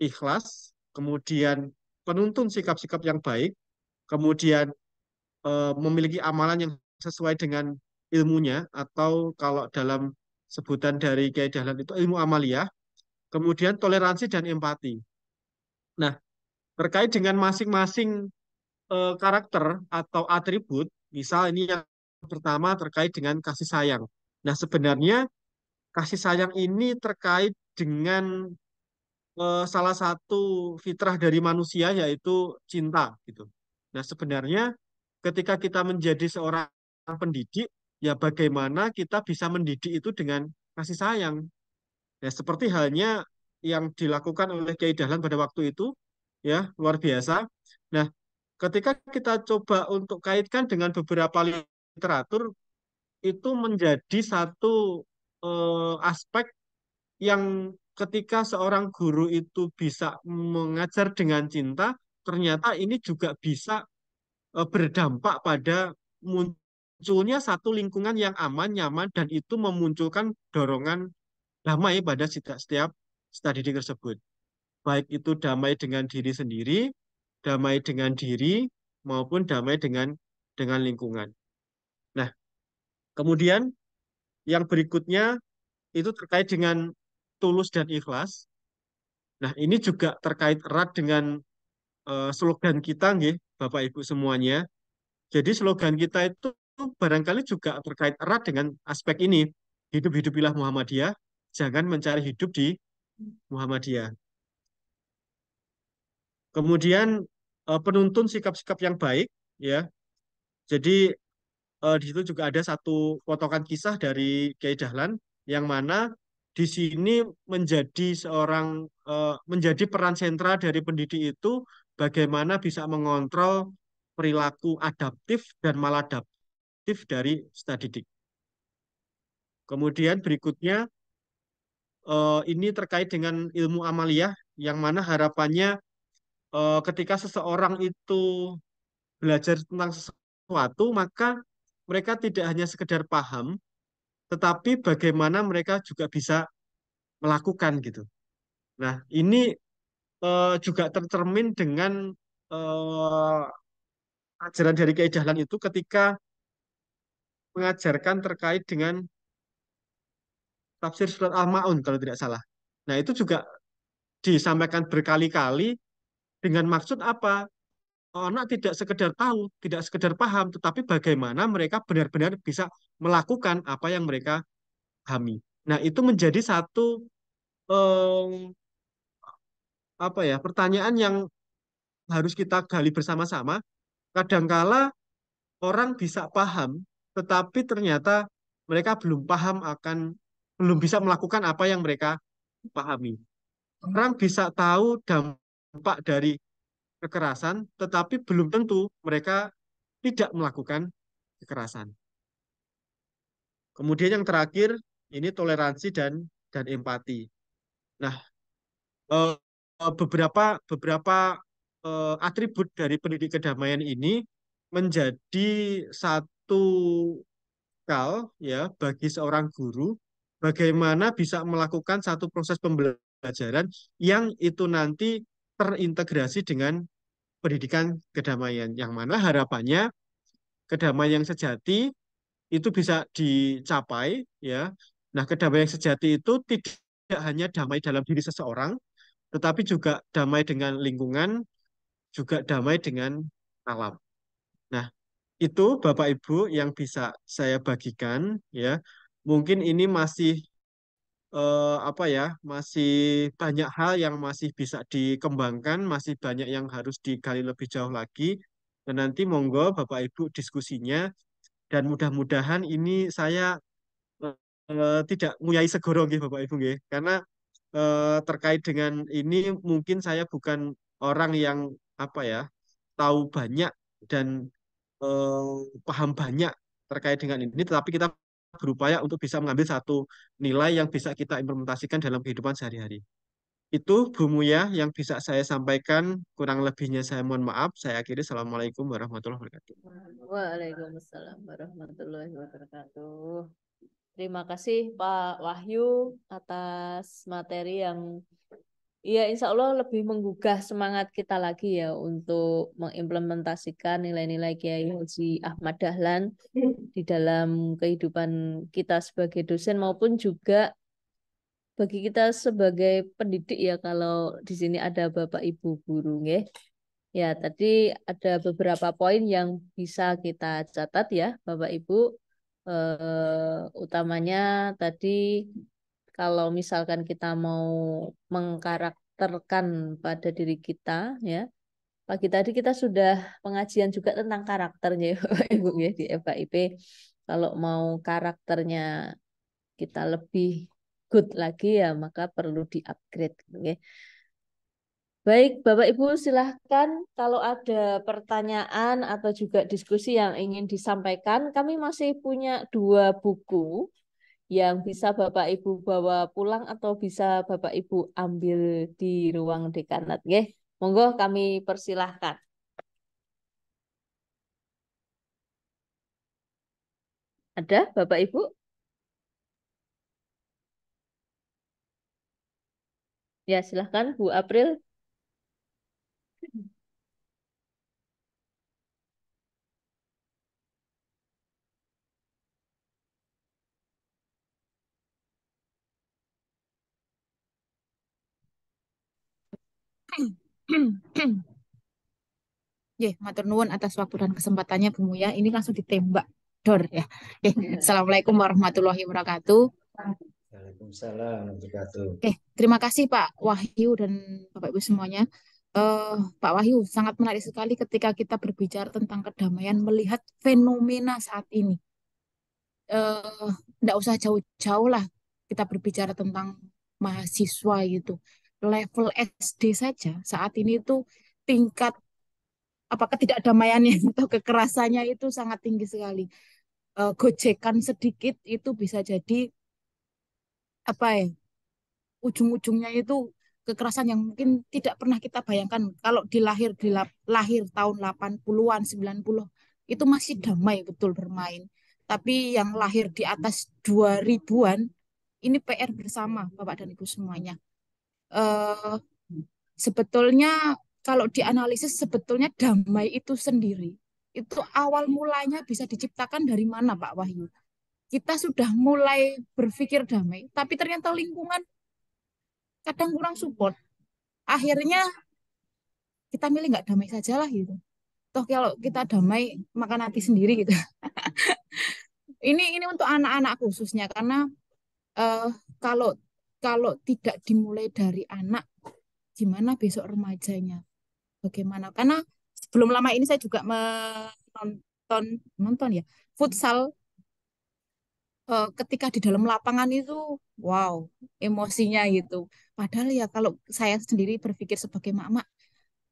E: ikhlas, kemudian penuntun sikap-sikap yang baik, kemudian e, memiliki amalan yang sesuai dengan ilmunya, atau kalau dalam sebutan dari Kiai Dahlan itu ilmu amalia Kemudian toleransi dan empati. Nah, terkait dengan masing-masing eh, karakter atau atribut, misal ini yang pertama terkait dengan kasih sayang. Nah, sebenarnya kasih sayang ini terkait dengan eh, salah satu fitrah dari manusia yaitu cinta gitu. Nah, sebenarnya ketika kita menjadi seorang pendidik, ya bagaimana kita bisa mendidik itu dengan kasih sayang Ya, seperti halnya yang dilakukan oleh Kiai Dahlan pada waktu itu, ya luar biasa. Nah, ketika kita coba untuk kaitkan dengan beberapa literatur, itu menjadi satu eh, aspek yang ketika seorang guru itu bisa mengajar dengan cinta, ternyata ini juga bisa eh, berdampak pada munculnya satu lingkungan yang aman, nyaman, dan itu memunculkan dorongan damai ya pada setiap studi tersebut. Baik itu damai dengan diri sendiri, damai dengan diri, maupun damai dengan dengan lingkungan. Nah, kemudian yang berikutnya itu terkait dengan tulus dan ikhlas. Nah, ini juga terkait erat dengan uh, slogan kita, nih, Bapak Ibu semuanya. Jadi slogan kita itu barangkali juga terkait erat dengan aspek ini. Hidup-hidupilah Muhammadiyah, jangan mencari hidup di hmm. Muhammadiyah. Kemudian eh, penuntun sikap-sikap yang baik, ya. Jadi eh, di situ juga ada satu potongan kisah dari Kiai Dahlan yang mana di sini menjadi seorang eh, menjadi peran sentral dari pendidik itu bagaimana bisa mengontrol perilaku adaptif dan maladaptif dari studi didik. Kemudian berikutnya uh, ini terkait dengan ilmu amaliyah yang mana harapannya uh, ketika seseorang itu belajar tentang sesuatu maka mereka tidak hanya sekedar paham tetapi bagaimana mereka juga bisa melakukan gitu. Nah, ini uh, juga tercermin dengan uh, ajaran dari Kiai itu ketika mengajarkan terkait dengan tafsir surat Al-Maun kalau tidak salah. Nah, itu juga disampaikan berkali-kali dengan maksud apa? Anak tidak sekedar tahu, tidak sekedar paham, tetapi bagaimana mereka benar-benar bisa melakukan apa yang mereka pahami. Nah, itu menjadi satu eh, apa ya, pertanyaan yang harus kita gali bersama-sama. Kadangkala orang bisa paham, tetapi ternyata mereka belum paham akan belum bisa melakukan apa yang mereka pahami. Orang bisa tahu dampak dari kekerasan, tetapi belum tentu mereka tidak melakukan kekerasan. Kemudian yang terakhir ini toleransi dan dan empati. Nah, eh, beberapa beberapa eh, atribut dari pendidik kedamaian ini menjadi satu kal ya bagi seorang guru bagaimana bisa melakukan satu proses pembelajaran yang itu nanti terintegrasi dengan pendidikan kedamaian yang mana harapannya kedamaian yang sejati itu bisa dicapai ya. Nah, kedamaian yang sejati itu tidak hanya damai dalam diri seseorang tetapi juga damai dengan lingkungan, juga damai dengan alam. Nah, itu Bapak Ibu yang bisa saya bagikan ya mungkin ini masih eh, apa ya, masih banyak hal yang masih bisa dikembangkan, masih banyak yang harus digali lebih jauh lagi. Dan nanti monggo Bapak Ibu diskusinya dan mudah-mudahan ini saya eh, tidak nguyai segoro gitu Bapak Ibu gitu Karena eh, terkait dengan ini mungkin saya bukan orang yang apa ya, tahu banyak dan eh, paham banyak terkait dengan ini, tetapi kita berupaya untuk bisa mengambil satu nilai yang bisa kita implementasikan dalam kehidupan sehari-hari. Itu Bu yang bisa saya sampaikan. Kurang lebihnya saya mohon maaf. Saya akhiri. Assalamualaikum warahmatullahi wabarakatuh.
D: Waalaikumsalam warahmatullahi wabarakatuh. Terima kasih Pak Wahyu atas materi yang Iya, insya Allah lebih menggugah semangat kita lagi ya untuk mengimplementasikan nilai-nilai Kiai Haji Ahmad Dahlan di dalam kehidupan kita sebagai dosen maupun juga bagi kita sebagai pendidik ya kalau di sini ada Bapak Ibu guru ya. Ya, tadi ada beberapa poin yang bisa kita catat ya Bapak Ibu. Uh, utamanya tadi kalau misalkan kita mau mengkarakterkan pada diri kita ya pagi tadi kita sudah pengajian juga tentang karakternya Bapak ya, Ibu ya di FKIP. Kalau mau karakternya kita lebih good lagi ya maka perlu di-upgrade ya. Baik, Bapak Ibu silahkan kalau ada pertanyaan atau juga diskusi yang ingin disampaikan, kami masih punya dua buku yang bisa Bapak Ibu bawa pulang atau bisa Bapak Ibu ambil di ruang dekanat nggih. Monggo kami persilahkan. Ada Bapak Ibu? Ya, silahkan Bu April
F: Yeah, matur nuwun atas waktu dan kesempatannya Bu Muya. Ini langsung ditembak dor ya. Yeah. Iya. Assalamualaikum warahmatullahi wabarakatuh.
B: Waalaikumsalam warahmatullahi Oke,
F: terima kasih Pak Wahyu dan Bapak Ibu semuanya. Uh, Pak Wahyu, sangat menarik sekali ketika kita berbicara tentang kedamaian melihat fenomena saat ini. Eh, uh, usah jauh-jauh lah kita berbicara tentang mahasiswa gitu level SD saja saat ini itu tingkat apakah apa ketidakdamaiannya atau kekerasannya itu sangat tinggi sekali. Uh, gojekan sedikit itu bisa jadi apa ya? Ujung-ujungnya itu kekerasan yang mungkin tidak pernah kita bayangkan kalau di lahir di lahir tahun 80-an 90 an itu masih damai betul bermain. Tapi yang lahir di atas 2000-an ini PR bersama Bapak dan Ibu semuanya uh, sebetulnya kalau dianalisis sebetulnya damai itu sendiri itu awal mulanya bisa diciptakan dari mana Pak Wahyu? Kita sudah mulai berpikir damai, tapi ternyata lingkungan kadang kurang support. Akhirnya kita milih nggak damai saja lah gitu. Toh kalau kita damai makan hati sendiri gitu. ini ini untuk anak-anak khususnya karena uh, kalau kalau tidak dimulai dari anak, gimana besok remajanya? Bagaimana? Karena sebelum lama ini saya juga menonton menonton ya futsal eh, ketika di dalam lapangan itu wow emosinya gitu. Padahal ya kalau saya sendiri berpikir sebagai mama,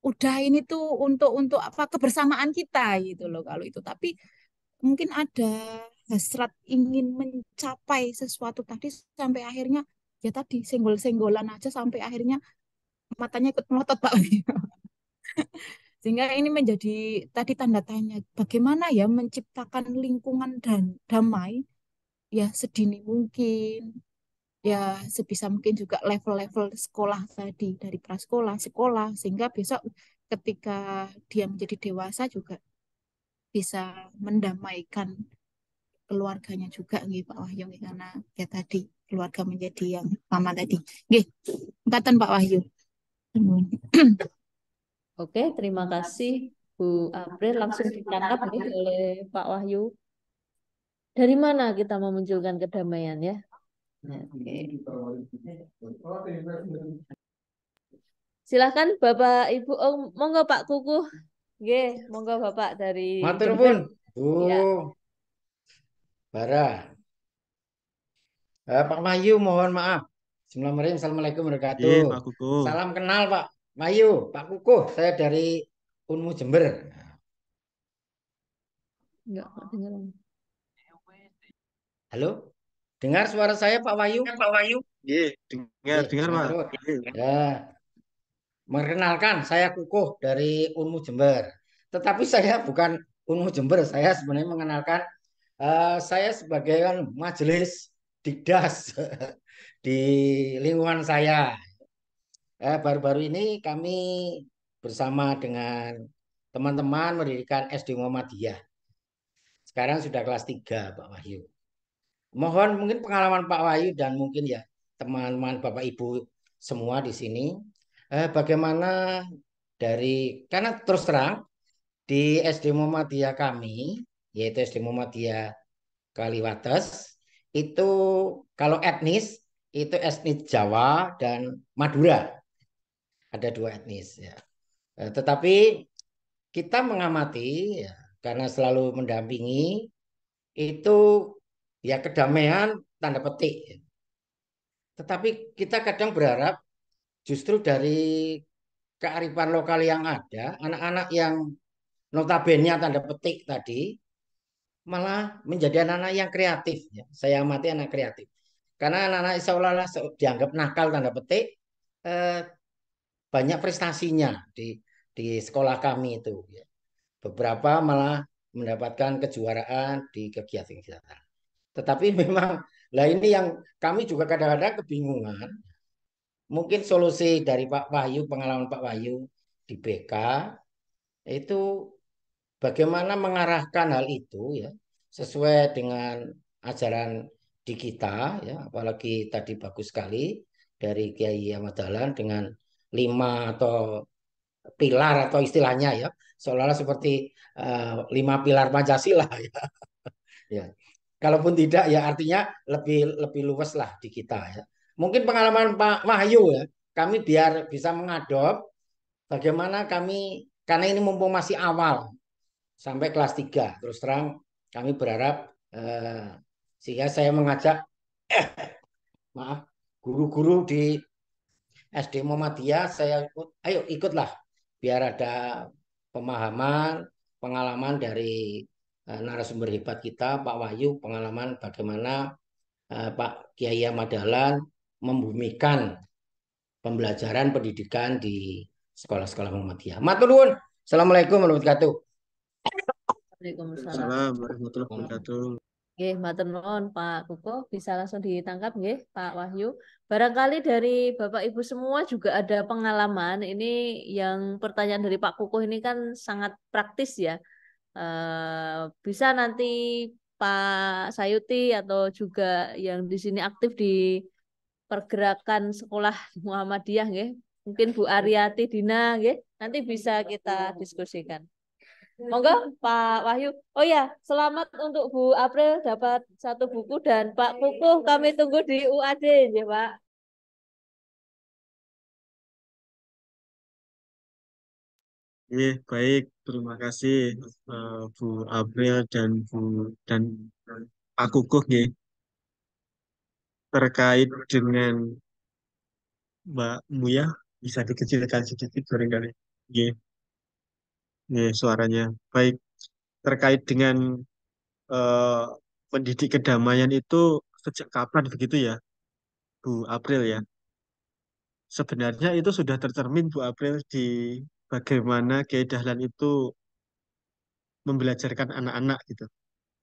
F: udah ini tuh untuk untuk apa kebersamaan kita gitu loh kalau itu tapi mungkin ada hasrat ingin mencapai sesuatu tadi sampai akhirnya ya tadi senggol-senggolan aja sampai akhirnya matanya ikut melotot Pak. Sehingga ini menjadi tadi tanda tanya bagaimana ya menciptakan lingkungan dan damai ya sedini mungkin ya sebisa mungkin juga level-level sekolah tadi dari prasekolah sekolah sehingga besok ketika dia menjadi dewasa juga bisa mendamaikan keluarganya juga nih Pak Wahyu karena ya tadi keluarga menjadi yang lama tadi. Oke, angkatan Pak Wahyu.
D: Oke, terima kasih Bu April. Langsung ditangkap nih oleh Pak Wahyu. Dari mana kita memunculkan kedamaian ya?
G: Oke.
D: Silahkan Bapak Ibu, oh, monggo Pak Kuku. Oke, monggo Bapak dari... Matur pun.
B: Iya. Bu, ya. Bara. Eh, Pak Mayu mohon maaf. Bismillahirrahmanirrahim. Assalamualaikum warahmatullahi wabarakatuh. Iya, Salam kenal Pak Mayu, Pak Kukuh. Saya dari Unmu Jember. Enggak, Pak dengar. Halo? Dengar suara saya Pak Wayu? Iya, Pak Wayu? Iya, dengar, iya, dengar Pak. Ya. merkenalkan, saya Kukuh dari Unmu Jember. Tetapi saya bukan Unmu Jember, saya sebenarnya mengenalkan uh, saya sebagai kan majelis didas di lingkungan saya. Eh, baru-baru ini kami bersama dengan teman-teman mendirikan SD Muhammadiyah. Sekarang sudah kelas 3 Pak Wahyu. Mohon mungkin pengalaman Pak Wahyu dan mungkin ya teman-teman Bapak Ibu semua di sini. Eh, Bagaimana dari karena terus terang di SD Muhammadiyah kami yaitu SD Muhammadiyah Kaliwates itu kalau etnis itu etnis Jawa dan Madura. Ada dua etnis ya. Eh, tetapi kita mengamati ya, karena selalu mendampingi itu ya kedamaian tanda petik. Ya. Tetapi kita kadang berharap justru dari kearifan lokal yang ada, anak-anak yang notabene tanda petik tadi malah menjadi anak-anak yang kreatif. Ya. Saya amati anak kreatif. Karena anak-anak seolah-olah dianggap nakal tanda petik, eh, banyak prestasinya di di sekolah kami itu. Ya. Beberapa malah mendapatkan kejuaraan di kegiatan kegiatan. Tetapi memang lah ini yang kami juga kadang-kadang kebingungan. Mungkin solusi dari Pak Wahyu, pengalaman Pak Wahyu di BK itu bagaimana mengarahkan hal itu ya sesuai dengan ajaran di kita ya apalagi tadi bagus sekali dari Kiai Ahmad Dahlan dengan lima atau pilar atau istilahnya ya seolah-olah seperti uh, lima pilar Pancasila ya. ya. Kalaupun tidak ya artinya lebih lebih luas lah di kita ya. Mungkin pengalaman Pak Wahyu ya, kami biar bisa mengadop bagaimana kami karena ini mumpung masih awal sampai kelas 3. Terus terang kami berharap eh, sehingga saya mengajak eh, maaf guru-guru di SD Muhammadiyah saya ikut ayo ikutlah biar ada pemahaman pengalaman dari eh, narasumber hebat kita Pak Wahyu pengalaman bagaimana eh, Pak Kiai Madalan membumikan pembelajaran pendidikan di sekolah-sekolah Muhammadiyah. Matur nuwun. Assalamualaikum warahmatullahi wabarakatuh.
D: Waalaikumsalam. Waalaikumsalam
B: warahmatullahi wabarakatuh.
D: Nggih, matur nuwun Pak Kuko, bisa langsung ditangkap nggih Pak Wahyu. Barangkali dari Bapak Ibu semua juga ada pengalaman. Ini yang pertanyaan dari Pak Kuko ini kan sangat praktis ya. Eh, bisa nanti Pak Sayuti atau juga yang di sini aktif di pergerakan sekolah Muhammadiyah nggih. Mungkin Bu Ariati Dina nggih, nanti bisa kita diskusikan. Monggo Pak Wahyu. Oh ya, selamat untuk Bu April dapat satu buku dan Pak Kukuh kami tunggu di UAD
C: ya Pak.
E: Oke, baik. Terima kasih uh, Bu April dan Bu dan Pak Kukuh ya. Terkait dengan Mbak Muya bisa dikecilkan sedikit barangkali. Ya. Ya, suaranya. Baik, terkait dengan uh, eh, mendidik kedamaian itu sejak kapan begitu ya, Bu April ya? Sebenarnya itu sudah tercermin Bu April di bagaimana Kiai Dahlan itu membelajarkan anak-anak gitu.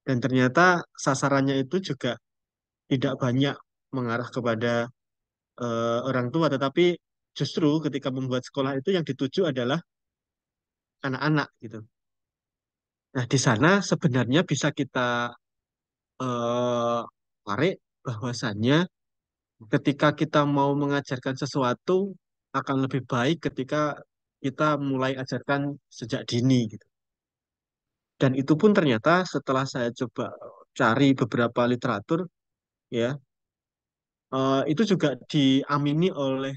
E: Dan ternyata sasarannya itu juga tidak banyak mengarah kepada uh, orang tua, tetapi justru ketika membuat sekolah itu yang dituju adalah anak-anak gitu. Nah, di sana sebenarnya bisa kita eh, tarik bahwasannya ketika kita mau mengajarkan sesuatu akan lebih baik ketika kita mulai ajarkan sejak dini gitu. Dan itu pun ternyata setelah saya coba cari beberapa literatur ya eh, itu juga diamini oleh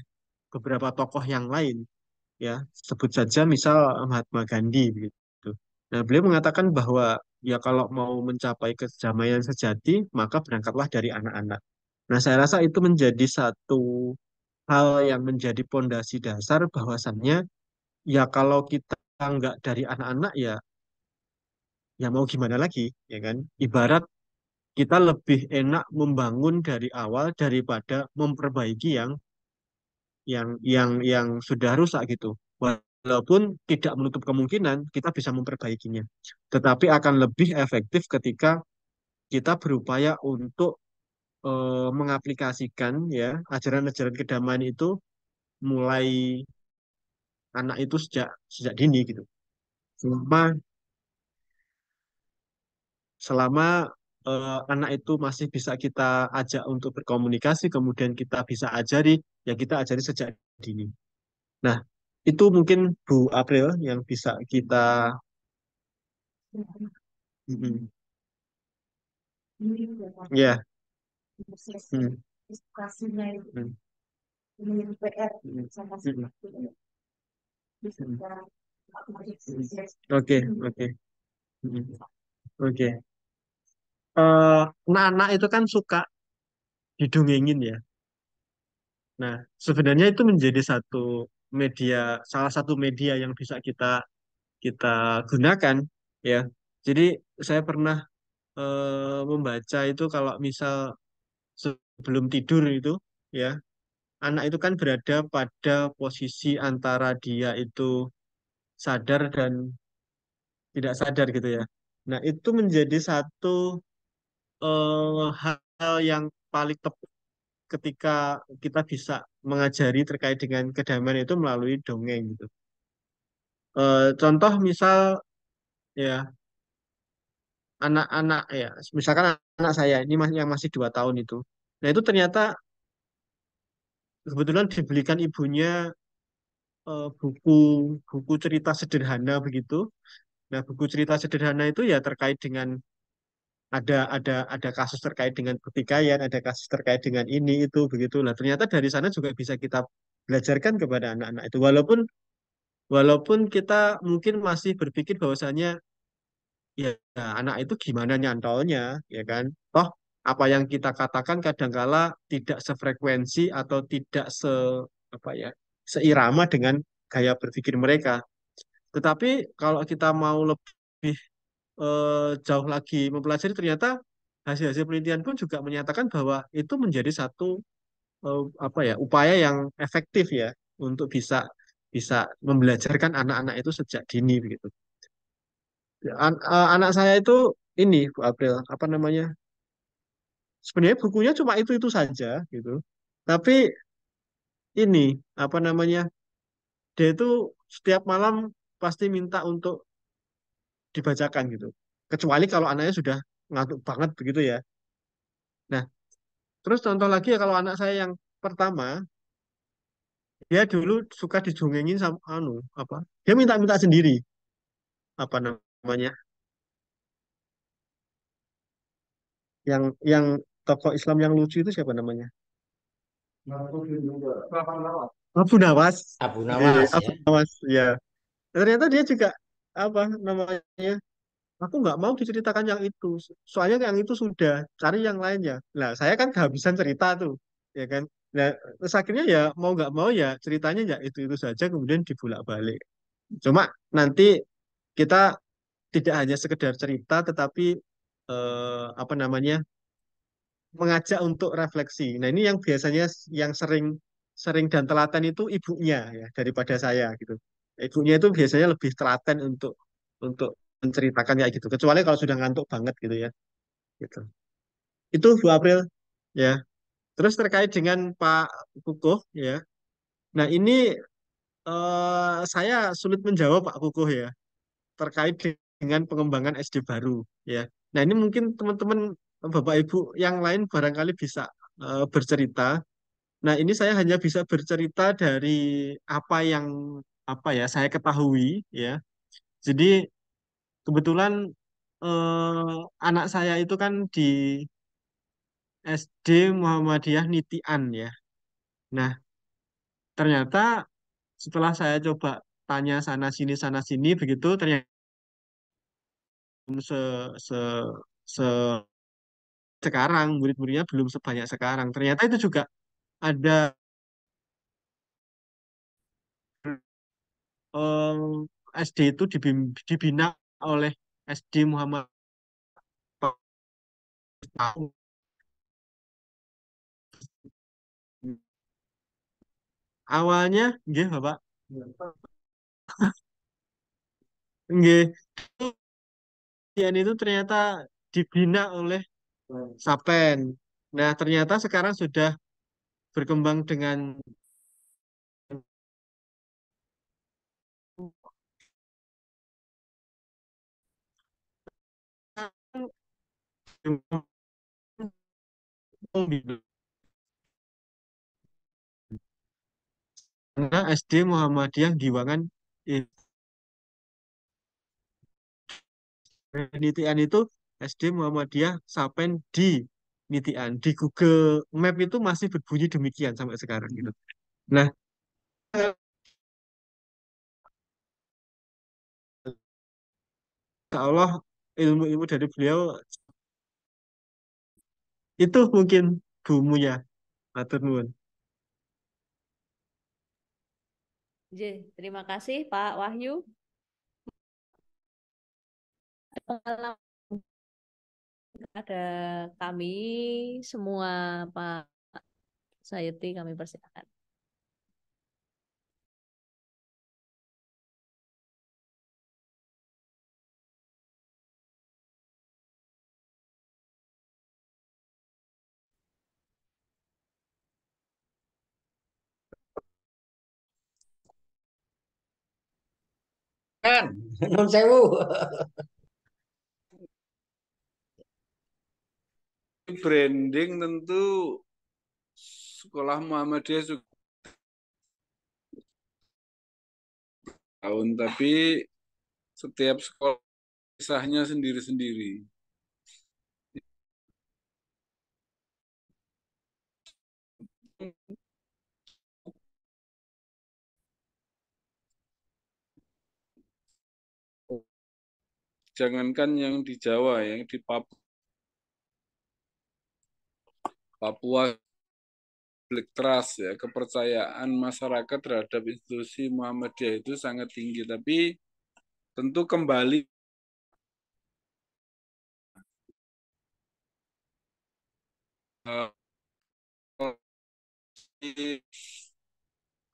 E: beberapa tokoh yang lain ya sebut saja misal Mahatma Gandhi begitu. Nah beliau mengatakan bahwa ya kalau mau mencapai kedamaian sejati maka berangkatlah dari anak-anak. Nah saya rasa itu menjadi satu hal yang menjadi pondasi dasar bahwasannya ya kalau kita nggak dari anak-anak ya ya mau gimana lagi ya kan ibarat kita lebih enak membangun dari awal daripada memperbaiki yang yang yang yang sudah rusak gitu. Walaupun tidak menutup kemungkinan kita bisa memperbaikinya. Tetapi akan lebih efektif ketika kita berupaya untuk e, mengaplikasikan ya ajaran-ajaran kedamaian itu mulai anak itu sejak sejak dini gitu. Selama selama uh, anak itu masih bisa kita ajak untuk berkomunikasi, kemudian kita bisa ajari yang kita ajari sejak dini. Nah, itu mungkin Bu April yang bisa kita
C: -hmm. Ya. Mm. Mm.
E: Oke, oke. Oke. Eh, anak-anak itu kan suka didongengin ya. Nah, sebenarnya itu menjadi satu media, salah satu media yang bisa kita kita gunakan, ya. Jadi saya pernah e, membaca itu kalau misal sebelum tidur itu, ya, anak itu kan berada pada posisi antara dia itu sadar dan tidak sadar gitu ya. Nah, itu menjadi satu e, hal yang paling tepat ketika kita bisa mengajari terkait dengan kedamaian itu melalui dongeng gitu. E, contoh misal ya anak-anak ya misalkan anak saya ini masih yang masih dua tahun itu, nah itu ternyata kebetulan dibelikan ibunya e, buku buku cerita sederhana begitu. Nah buku cerita sederhana itu ya terkait dengan ada ada ada kasus terkait dengan pertikaian, ada kasus terkait dengan ini itu begitu. Nah, ternyata dari sana juga bisa kita belajarkan kepada anak-anak itu. Walaupun walaupun kita mungkin masih berpikir bahwasanya ya anak itu gimana nyantolnya, ya kan? Toh apa yang kita katakan kadangkala tidak sefrekuensi atau tidak se apa ya, seirama dengan gaya berpikir mereka. Tetapi kalau kita mau lebih eh, jauh lagi mempelajari ternyata hasil-hasil penelitian pun juga menyatakan bahwa itu menjadi satu eh, apa ya upaya yang efektif ya untuk bisa bisa membelajarkan anak-anak itu sejak dini begitu. An eh, anak saya itu ini Bu April apa namanya? Sebenarnya bukunya cuma itu-itu saja gitu. Tapi ini apa namanya? Dia itu setiap malam pasti minta untuk dibacakan gitu. Kecuali kalau anaknya sudah ngantuk banget begitu ya. Nah, terus contoh lagi ya kalau anak saya yang pertama dia dulu suka dijongengin sama anu apa? Dia minta-minta sendiri apa namanya? Yang yang tokoh Islam yang lucu itu siapa namanya? Abu Nawas. Eh, Abu Nawas. Abu Nawas. Ya. Abu Nawas, ya. Ternyata dia juga apa namanya aku nggak mau diceritakan yang itu soalnya yang itu sudah cari yang lainnya nah saya kan kehabisan cerita tuh ya kan nah terus akhirnya ya mau nggak mau ya ceritanya ya itu itu saja kemudian dibulak balik cuma nanti kita tidak hanya sekedar cerita tetapi eh, apa namanya mengajak untuk refleksi nah ini yang biasanya yang sering sering dan telaten itu ibunya ya daripada saya gitu egonya itu biasanya lebih telaten untuk untuk menceritakan kayak gitu kecuali kalau sudah ngantuk banget gitu ya gitu itu 2 April ya terus terkait dengan Pak Kukuh ya nah ini eh, saya sulit menjawab Pak Kukuh ya terkait dengan pengembangan SD baru ya nah ini mungkin teman-teman Bapak Ibu yang lain barangkali bisa eh, bercerita Nah, ini saya hanya bisa bercerita dari apa yang apa ya saya ketahui ya. Jadi kebetulan eh, anak saya itu kan di SD Muhammadiyah Nitian ya. Nah, ternyata setelah saya coba tanya sana sini sana sini begitu ternyata se se se sekarang murid-muridnya belum sebanyak sekarang. Ternyata itu juga ada Eh, SD itu dibina oleh SD Muhammad awalnya nggih Bapak nggih itu ternyata dibina oleh Sapen nah ternyata sekarang sudah berkembang dengan Nah, SD Muhammadiyah Giwangan Nitian itu SD Muhammadiyah Sapen di nitian di Google Map itu masih berbunyi demikian sampai sekarang gitu. Nah,
C: Insya Allah ilmu-ilmu dari beliau
E: itu mungkin bumunya Matur nuwun.
D: J, terima kasih Pak Wahyu. Ada kami semua Pak Sayuti kami persilakan.
A: kan non sewu branding tentu sekolah Muhammadiyah juga tahun tapi setiap sekolah kisahnya sendiri-sendiri jangankan yang di Jawa, yang di Papua, Papua public trust ya, kepercayaan masyarakat terhadap institusi Muhammadiyah itu sangat tinggi, tapi tentu kembali eh,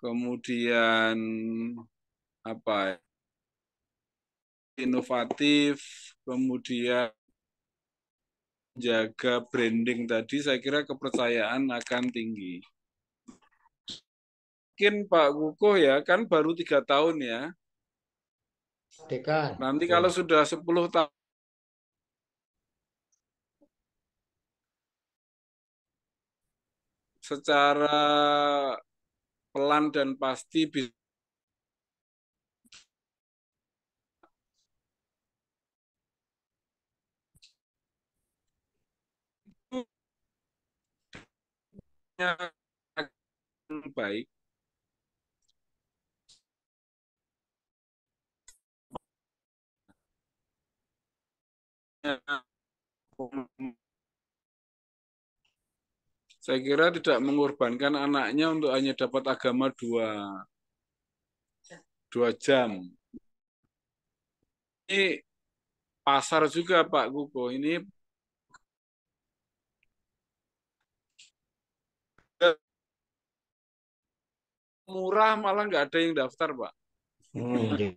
A: kemudian apa ya, inovatif, kemudian jaga branding tadi, saya kira kepercayaan akan tinggi. Mungkin Pak Kukuh ya, kan baru tiga tahun ya. Dekan. Nanti kalau sudah sepuluh tahun, secara pelan dan pasti bisa baik saya kira tidak mengorbankan anaknya untuk hanya dapat agama dua, dua jam. Ini pasar juga Pak Kuko, ini murah malah nggak ada yang daftar, Pak. Hmm. Iya.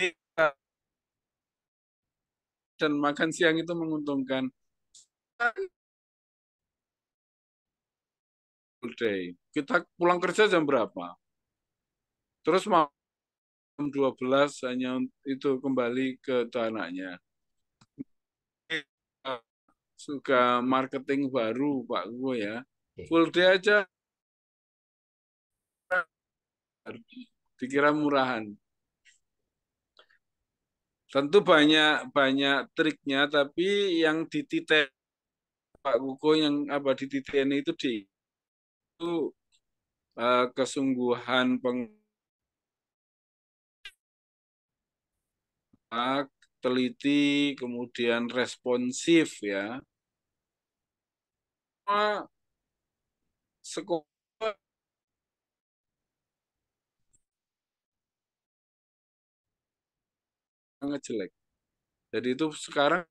A: Iya. Dan makan siang itu menguntungkan. Day. Kita pulang kerja jam berapa? Terus mau jam 12 hanya itu kembali ke tanahnya. Suka marketing baru Pak Gue ya full day aja dikira murahan tentu banyak banyak triknya tapi yang dititip Pak Kuko yang apa dititipin itu di itu uh, kesungguhan peng teliti kemudian responsif ya sekolah
C: sangat jelek. Jadi itu sekarang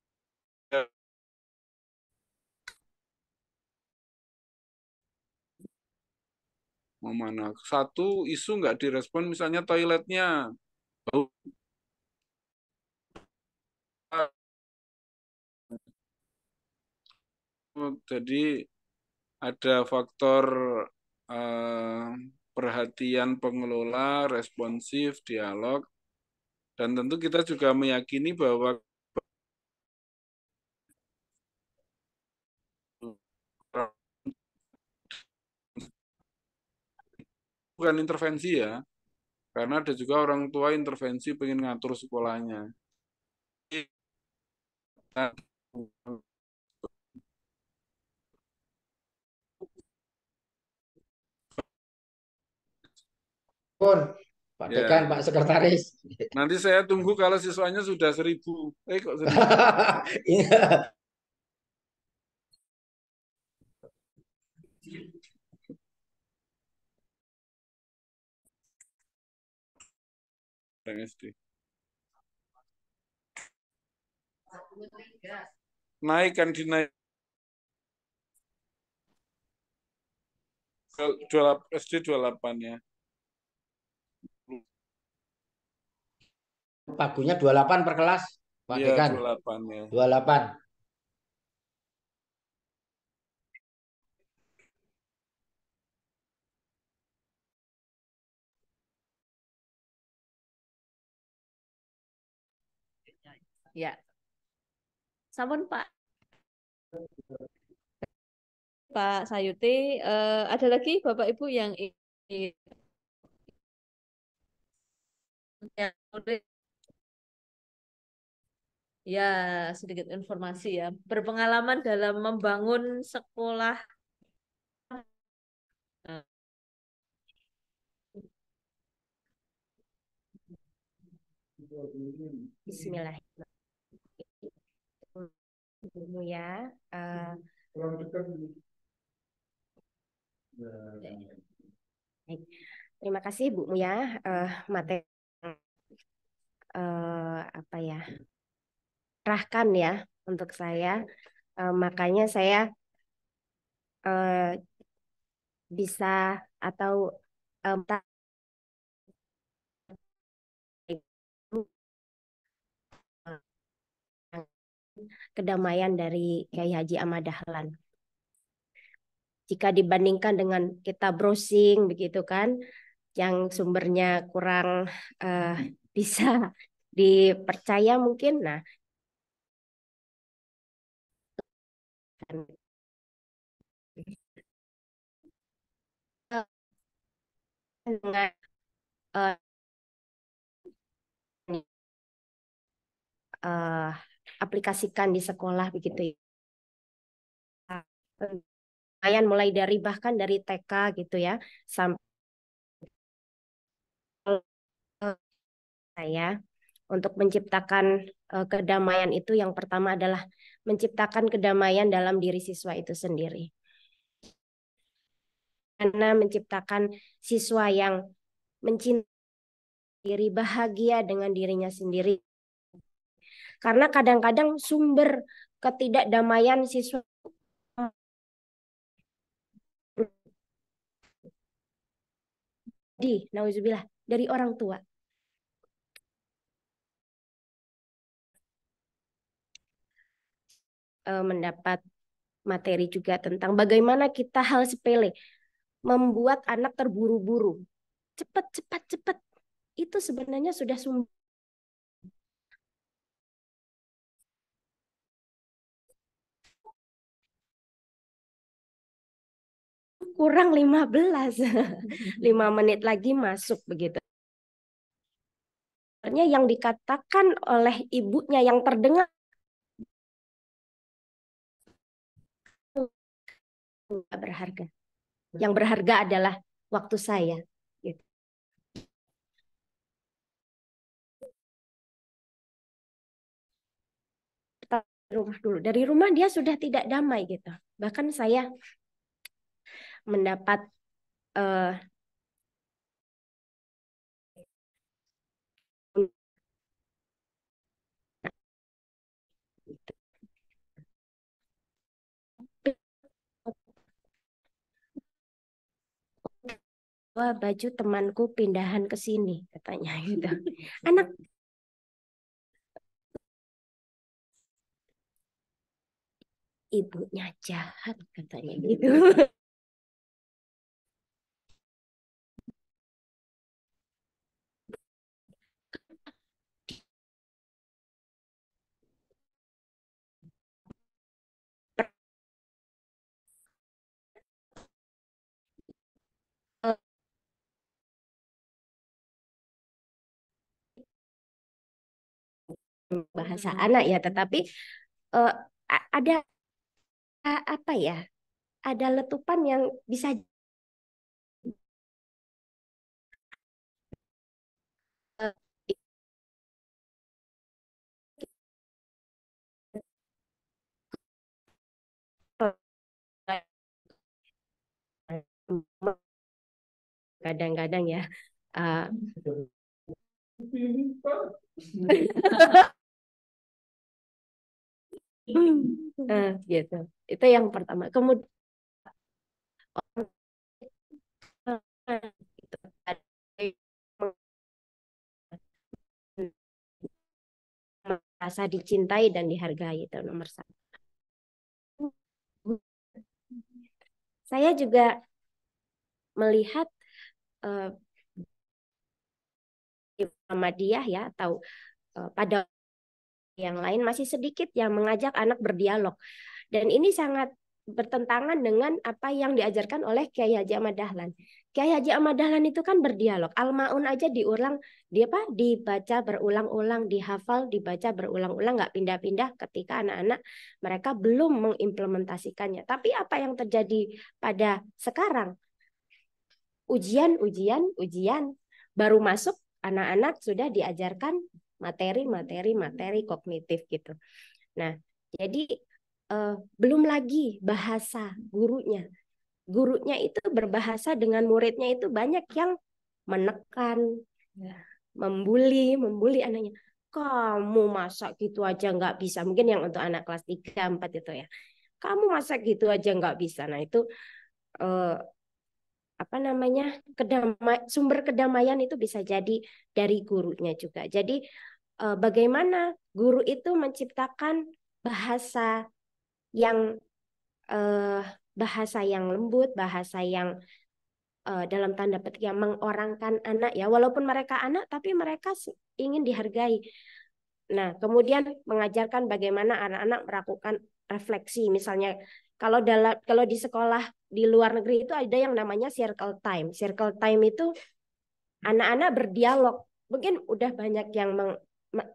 A: mau mana satu isu nggak direspon misalnya toiletnya bau jadi ada faktor uh, perhatian pengelola, responsif, dialog, dan tentu kita juga meyakini bahwa bukan intervensi ya, karena ada juga orang tua intervensi pengen ngatur sekolahnya. Nah,
B: pun Pak ya. Pak Sekretaris.
A: Nanti saya tunggu kalau siswanya sudah seribu. Eh kok seribu? SD. Iya. Naik kan dinaik. SD 28 ya.
B: pagunya 28 per kelas
A: Pak iya, ya, Dekan 28 ya
B: 28
D: Ya. Sampun Pak. Pak Sayuti, uh, ada lagi Bapak Ibu yang ingin yang ya sedikit informasi ya berpengalaman dalam membangun sekolah
C: Bismillah
H: dulu ya uh,
C: Baik.
H: Terima kasih Bu Muya uh, materi uh, apa ya rahkan ya untuk saya. Uh, makanya saya uh, bisa atau um, kedamaian dari Kiai Haji Ahmad Dahlan. Jika dibandingkan dengan kita browsing begitu kan, yang sumbernya kurang uh, bisa dipercaya mungkin, nah
C: dengan uh, eh, uh,
H: aplikasikan di sekolah begitu ya. mulai dari bahkan dari TK gitu ya sampai saya eh, untuk menciptakan uh, kedamaian itu yang pertama adalah menciptakan kedamaian dalam diri siswa itu sendiri. Karena menciptakan siswa yang mencintai diri, bahagia dengan dirinya sendiri. Karena kadang-kadang sumber ketidakdamaian siswa di nauzubillah dari orang tua Eh, mendapat materi juga tentang bagaimana kita hal sepele membuat anak terburu-buru. Cepat, cepat, cepat. Itu sebenarnya sudah sumber kurang 15. 5 menit lagi masuk begitu. Yang dikatakan oleh ibunya yang
C: terdengar nggak berharga. Yang berharga adalah waktu saya. Gitu.
H: rumah dulu. Dari rumah dia sudah tidak damai gitu. Bahkan saya mendapat uh,
C: bawa baju temanku pindahan ke sini katanya gitu anak ibunya jahat katanya gitu iya. bahasa hmm. anak ya tetapi uh, ada apa ya ada letupan yang bisa kadang-kadang ya uh, Uh, gitu itu yang pertama kemudian merasa dicintai
H: dan dihargai itu nomor satu. Saya juga melihat uh, Muhammadiyah ya atau uh, pada yang lain masih sedikit yang mengajak anak berdialog. Dan ini sangat bertentangan dengan apa yang diajarkan oleh Kiai Haji Ahmad Dahlan. Kiai Haji Ahmad Dahlan itu kan berdialog. Al-Maun aja diulang, dia apa? Dibaca berulang-ulang, dihafal, dibaca berulang-ulang, nggak pindah-pindah ketika anak-anak mereka belum mengimplementasikannya. Tapi apa yang terjadi pada sekarang? Ujian, ujian, ujian. Baru masuk, anak-anak sudah diajarkan materi, materi, materi kognitif gitu. Nah, jadi eh, belum lagi bahasa gurunya. Gurunya itu berbahasa dengan muridnya itu banyak yang menekan, ya. membuli, membuli anaknya. Kamu masak gitu aja nggak bisa. Mungkin yang untuk anak kelas 3, 4 itu ya. Kamu masak gitu aja nggak bisa. Nah, itu eh, apa namanya sumber kedamaian itu bisa jadi dari gurunya juga jadi uh, bagaimana guru itu menciptakan bahasa yang uh, bahasa yang lembut, bahasa yang uh, dalam tanda petik yang mengorangkan anak ya, walaupun mereka anak tapi mereka ingin dihargai. Nah, kemudian mengajarkan bagaimana anak-anak melakukan refleksi misalnya kalau dalam kalau di sekolah di luar negeri itu ada yang namanya circle time. Circle time itu hmm. anak-anak berdialog. Mungkin udah banyak yang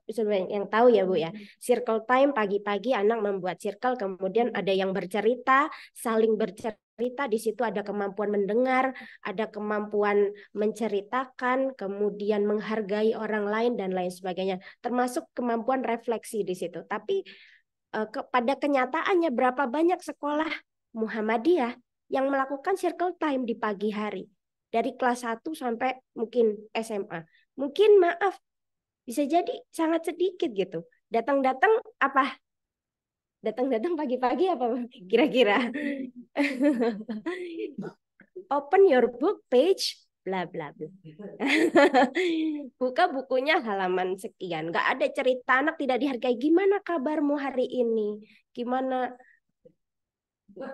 H: sebenarnya yang tahu ya Bu ya. Hmm. Circle time pagi-pagi anak membuat circle kemudian ada yang bercerita, saling bercerita di situ ada kemampuan mendengar, ada kemampuan menceritakan, kemudian menghargai orang lain dan lain sebagainya. Termasuk kemampuan refleksi di situ. Tapi eh, ke, pada kenyataannya berapa banyak sekolah Muhammadiyah yang melakukan circle time di pagi hari dari kelas 1 sampai mungkin SMA. Mungkin maaf bisa jadi sangat sedikit gitu. Datang-datang apa? Datang-datang pagi-pagi apa kira-kira? Open your book page bla bla bla. Buka bukunya halaman sekian. Gak ada cerita anak tidak dihargai. Gimana kabarmu hari ini? Gimana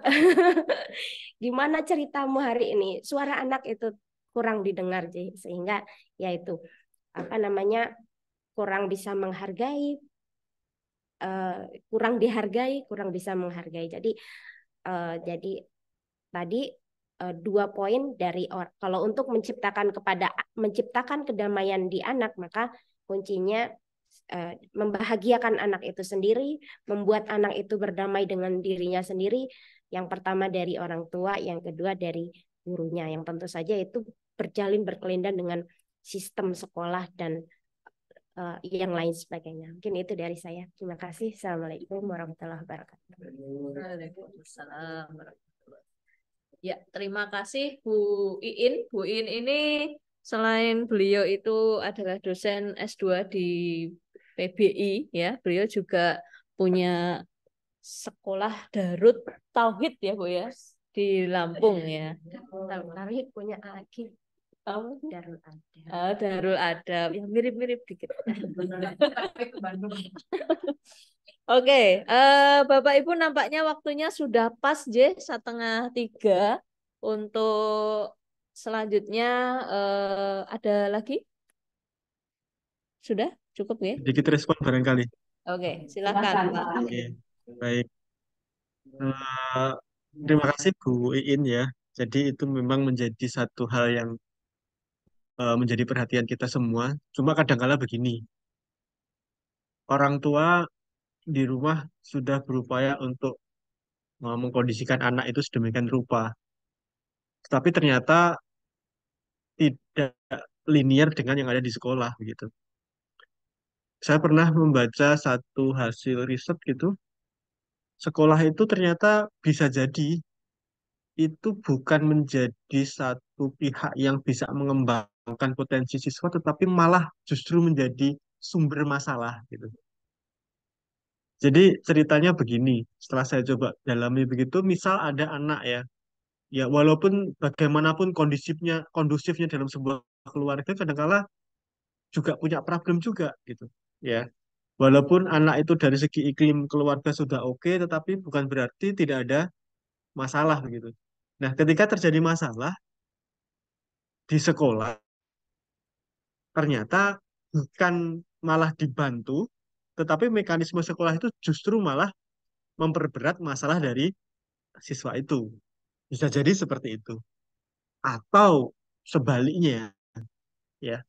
H: gimana ceritamu hari ini? Suara anak itu kurang didengar sehingga yaitu apa namanya kurang bisa menghargai, eh, kurang dihargai, kurang bisa menghargai. Jadi eh, jadi tadi eh, dua poin dari kalau untuk menciptakan kepada menciptakan kedamaian di anak maka kuncinya membahagiakan anak itu sendiri, membuat anak itu berdamai dengan dirinya sendiri. Yang pertama dari orang tua, yang kedua dari gurunya. Yang tentu saja itu berjalin berkelindan dengan sistem sekolah dan uh, yang lain sebagainya. Mungkin itu dari saya. Terima kasih. Assalamualaikum warahmatullahi wabarakatuh.
D: Waalaikumsalam. Ya, terima kasih Bu Iin. Bu Iin ini selain beliau itu adalah dosen S2 di PBI ya, beliau juga punya sekolah Darut Tauhid ya Bu ya di Lampung ya. Tauhid punya lagi sih? Darul Adab. Oh, Darul Adab. Ya mirip-mirip dikit. Oke, okay. uh, eh, Bapak Ibu nampaknya waktunya sudah pas J setengah tiga untuk selanjutnya uh, ada lagi? Sudah cukup ya?
E: Sedikit respon barangkali.
D: Oke, okay,
C: silakan. Oke, Okay.
E: Baik. Uh, terima kasih Bu Iin ya. Jadi itu memang menjadi satu hal yang Eh, menjadi perhatian kita semua. Cuma kadangkala begini, orang tua di rumah sudah berupaya untuk mengkondisikan anak itu sedemikian rupa. Tapi ternyata tidak linear dengan yang ada di sekolah begitu. Saya pernah membaca satu hasil riset gitu. Sekolah itu ternyata bisa jadi itu bukan menjadi satu pihak yang bisa mengembang mengembangkan potensi siswa tetapi malah justru menjadi sumber masalah gitu. Jadi ceritanya begini, setelah saya coba dalami begitu, misal ada anak ya, ya walaupun bagaimanapun kondusifnya kondusifnya dalam sebuah keluarga kadangkala juga punya problem juga gitu ya. Walaupun anak itu dari segi iklim keluarga sudah oke, tetapi bukan berarti tidak ada masalah begitu. Nah, ketika terjadi masalah di sekolah, ternyata bukan malah dibantu, tetapi mekanisme sekolah itu justru malah memperberat masalah dari siswa itu. Bisa jadi seperti itu. Atau sebaliknya, ya.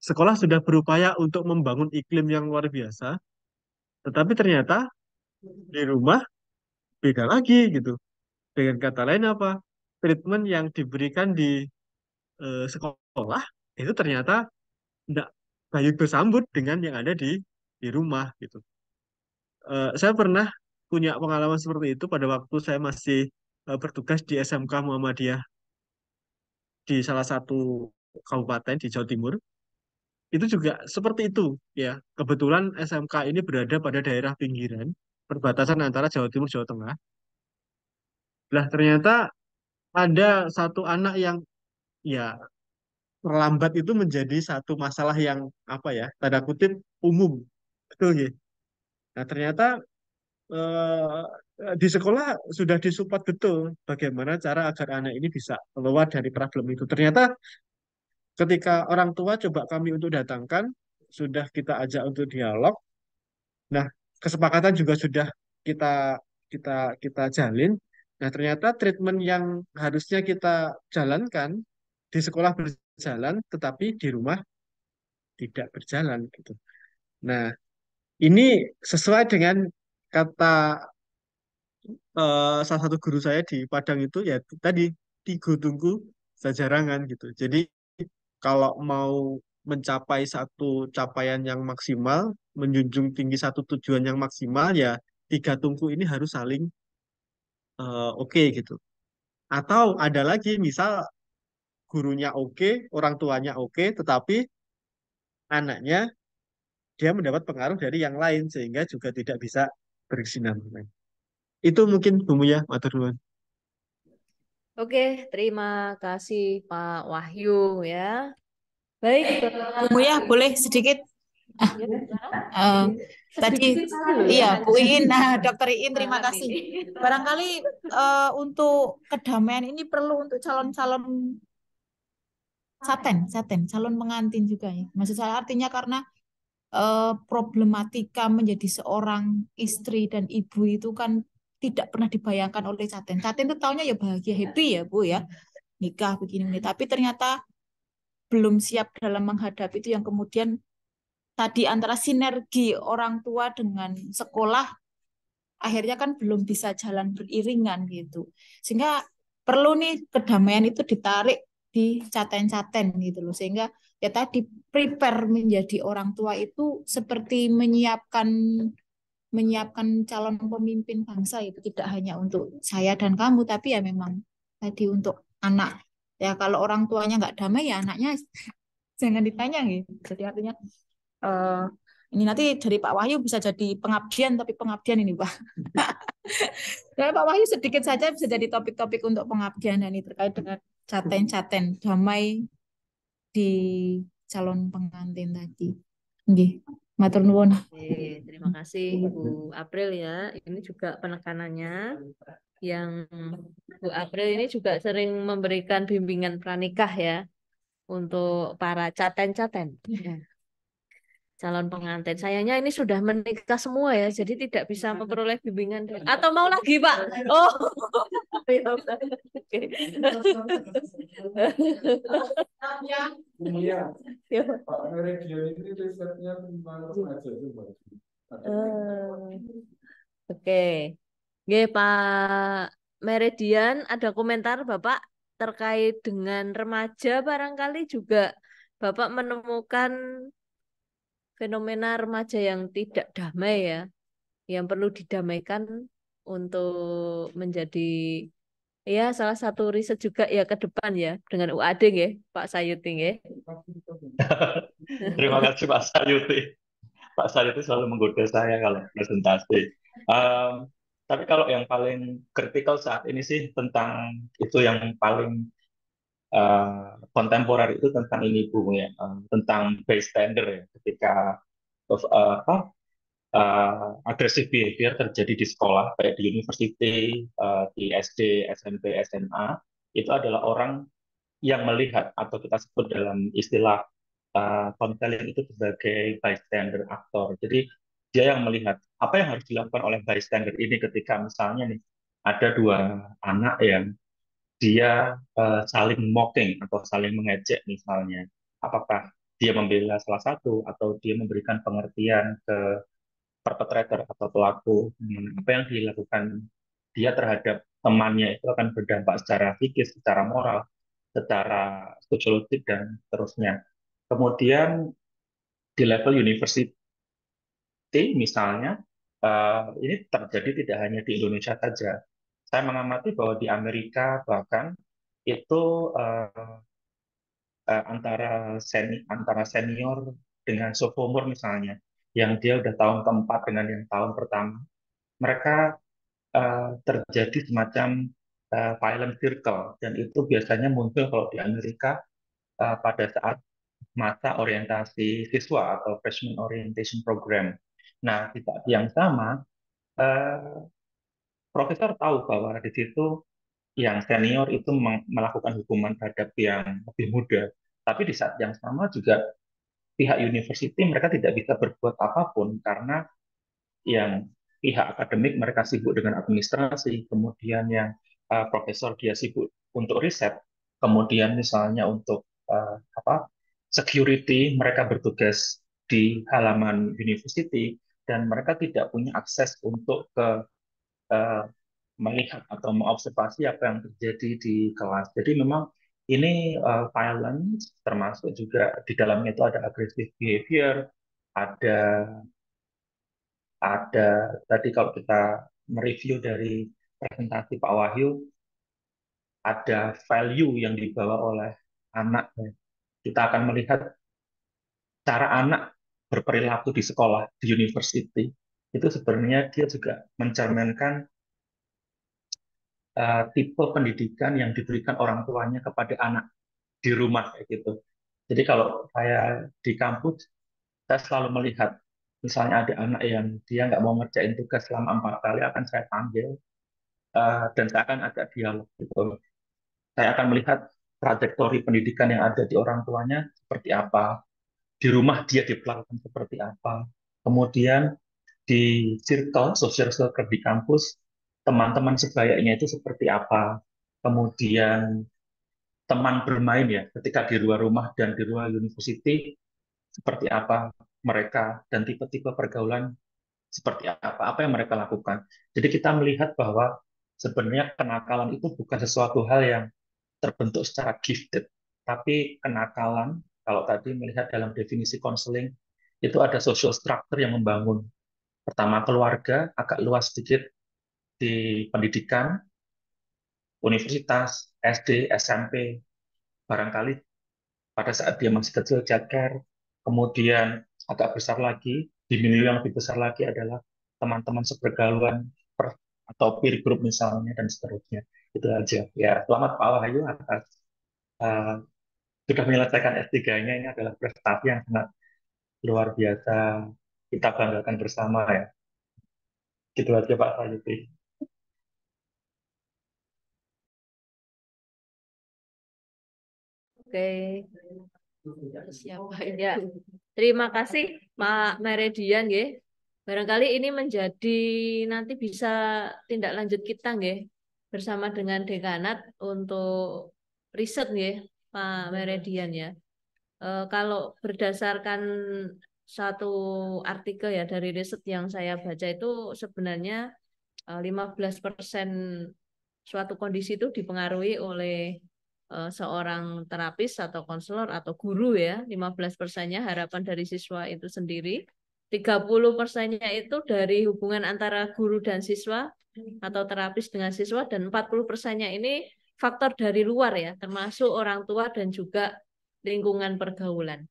E: Sekolah sudah berupaya untuk membangun iklim yang luar biasa, tetapi ternyata di rumah beda lagi gitu. Dengan kata lain apa? Treatment yang diberikan di e, sekolah itu ternyata tidak baik bersambut dengan yang ada di di rumah gitu. Uh, saya pernah punya pengalaman seperti itu pada waktu saya masih uh, bertugas di SMK Muhammadiyah di salah satu kabupaten di Jawa Timur. Itu juga seperti itu ya. Kebetulan SMK ini berada pada daerah pinggiran, perbatasan antara Jawa Timur Jawa Tengah. Lah ternyata ada satu anak yang ya terlambat itu menjadi satu masalah yang apa ya tanda kutip umum betul ya nah ternyata eh, di sekolah sudah disupport betul bagaimana cara agar anak ini bisa keluar dari problem itu ternyata ketika orang tua coba kami untuk datangkan sudah kita ajak untuk dialog nah kesepakatan juga sudah kita kita kita jalin nah ternyata treatment yang harusnya kita jalankan di sekolah jalan, tetapi di rumah tidak berjalan gitu. Nah, ini sesuai dengan kata uh, salah satu guru saya di Padang itu ya tadi tiga tunggu sejarangan gitu. Jadi kalau mau mencapai satu capaian yang maksimal, menjunjung tinggi satu tujuan yang maksimal ya tiga tungku ini harus saling uh, oke okay, gitu. Atau ada lagi misal gurunya oke, okay, orang tuanya oke, okay, tetapi anaknya dia mendapat pengaruh dari yang lain sehingga juga tidak bisa berkesinambungan. Itu mungkin Bumbu ya, Matur Nuwun.
D: Oke, terima kasih Pak Wahyu ya. Baik,
F: Bu ya, boleh sedikit Ah, uh, tadi iya Bu Iin, nah Dokter Iin terima kasih. Barangkali uh, untuk kedamaian ini perlu untuk calon-calon saten saten calon pengantin juga ya maksud saya artinya karena eh, problematika menjadi seorang istri dan ibu itu kan tidak pernah dibayangkan oleh saten saten itu taunya ya bahagia happy ya bu ya nikah begini begini tapi ternyata belum siap dalam menghadapi itu yang kemudian tadi antara sinergi orang tua dengan sekolah akhirnya kan belum bisa jalan beriringan gitu. Sehingga perlu nih kedamaian itu ditarik di Caten-Caten gitu loh sehingga ya tadi prepare menjadi orang tua itu seperti menyiapkan menyiapkan calon pemimpin bangsa itu tidak hanya untuk saya dan kamu tapi ya memang tadi untuk anak ya kalau orang tuanya nggak damai ya anaknya jangan ditanya gitu jadi artinya uh, ini nanti dari Pak Wahyu bisa jadi pengabdian tapi pengabdian ini Pak dari Pak Wahyu sedikit saja bisa jadi topik-topik untuk pengabdian dan ini terkait dengan caten-caten damai di calon pengantin tadi. Nggih. Matur nuwun. terima kasih
D: Bu April ya. Ini juga penekanannya yang Bu April ini juga sering memberikan bimbingan pranikah ya untuk para caten-caten. Iya calon pengantin. Sayangnya ini sudah menikah semua ya, jadi tidak bisa iya. memperoleh bimbingan iya. atau mau lagi pak? Oh, iya. oke.
G: Iya. Pak ini risetnya remaja eh.
D: Oke, okay. Pak Meridian, ada komentar Bapak terkait dengan remaja barangkali juga Bapak menemukan fenomena remaja yang tidak damai ya, yang perlu didamaikan untuk menjadi ya salah satu riset juga ya ke depan ya dengan UAD ya Pak Sayuti ya.
G: Terima kasih Pak Sayuti. Pak Sayuti selalu menggoda saya kalau presentasi. Um, tapi kalau yang paling kritikal saat ini sih tentang itu yang paling Eh, kontemporer itu tentang ini bu ya uh, tentang bystander ya ketika uh, apa uh, agresif behavior terjadi di sekolah kayak di university uh, di SD SMP SMA itu adalah orang yang melihat atau kita sebut dalam istilah uh, itu sebagai bystander aktor jadi dia yang melihat apa yang harus dilakukan oleh bystander ini ketika misalnya nih ada dua anak yang dia uh, saling mocking atau saling mengejek misalnya, apakah dia membela salah satu atau dia memberikan pengertian ke perpetrator atau pelaku hmm, apa yang dilakukan dia terhadap temannya itu akan berdampak secara fikir, secara moral, secara sosiologis dan seterusnya. Kemudian di level university misalnya eh, ini terjadi tidak hanya di Indonesia saja, saya mengamati bahwa di Amerika bahkan itu uh, uh, antara seni antara senior dengan sophomore misalnya yang dia udah tahun keempat dengan yang tahun pertama mereka uh, terjadi semacam uh, violent circle dan itu biasanya muncul kalau di Amerika uh, pada saat masa orientasi siswa atau freshman orientation program. Nah, di yang sama, profesor tahu bahwa di situ yang senior itu melakukan hukuman terhadap yang lebih muda. Tapi di saat yang sama juga pihak university mereka tidak bisa berbuat apapun karena yang pihak akademik mereka sibuk dengan administrasi, kemudian yang uh, profesor dia sibuk untuk riset, kemudian misalnya untuk uh, apa security mereka bertugas di halaman university dan mereka tidak punya akses untuk ke melihat atau mengobservasi apa yang terjadi di kelas. Jadi memang ini uh, violence termasuk juga di dalamnya itu ada agresif behavior, ada ada tadi kalau kita mereview dari presentasi Pak Wahyu ada value yang dibawa oleh anak. Kita akan melihat cara anak berperilaku di sekolah, di university, itu sebenarnya dia juga mencerminkan uh, tipe pendidikan yang diberikan orang tuanya kepada anak di rumah kayak gitu. Jadi kalau saya di kampus, saya selalu melihat misalnya ada anak yang dia nggak mau ngerjain tugas selama empat kali akan saya panggil uh, dan saya akan agak dialog gitu. Saya akan melihat trajektori pendidikan yang ada di orang tuanya seperti apa, di rumah dia diperlakukan seperti apa, kemudian di circle, social circle di kampus, teman-teman sebayanya itu seperti apa, kemudian teman bermain ya, ketika di luar rumah dan di luar university, seperti apa mereka, dan tipe-tipe pergaulan seperti apa, apa yang mereka lakukan. Jadi kita melihat bahwa sebenarnya kenakalan itu bukan sesuatu hal yang terbentuk secara gifted, tapi kenakalan, kalau tadi melihat dalam definisi counseling itu ada social structure yang membangun Pertama keluarga, agak luas sedikit di pendidikan, universitas, SD, SMP, barangkali pada saat dia masih kecil jagar, kemudian agak besar lagi, di milieu yang lebih besar lagi adalah teman-teman sepergaulan per, atau peer group misalnya dan seterusnya. Itu aja. Ya, selamat Pak Wahyu atas uh, sudah menyelesaikan S3-nya ini adalah prestasi yang sangat luar biasa kita banggakan bersama ya. Gitu aja Pak Sayuti.
C: Oke. Siapa ya?
D: Terima kasih Pak Meridian, ya. Barangkali ini menjadi nanti bisa tindak lanjut kita ya, bersama dengan dekanat untuk riset ya, Pak Meridian. ya. E, kalau berdasarkan satu artikel ya dari riset yang saya baca itu sebenarnya 15% eh, suatu kondisi itu dipengaruhi oleh eh, seorang terapis atau konselor atau guru ya 15 persennya harapan dari siswa itu sendiri 30 persennya itu dari hubungan antara guru dan siswa atau terapis dengan siswa dan 40 persennya ini faktor dari luar ya termasuk orang tua dan juga lingkungan pergaulan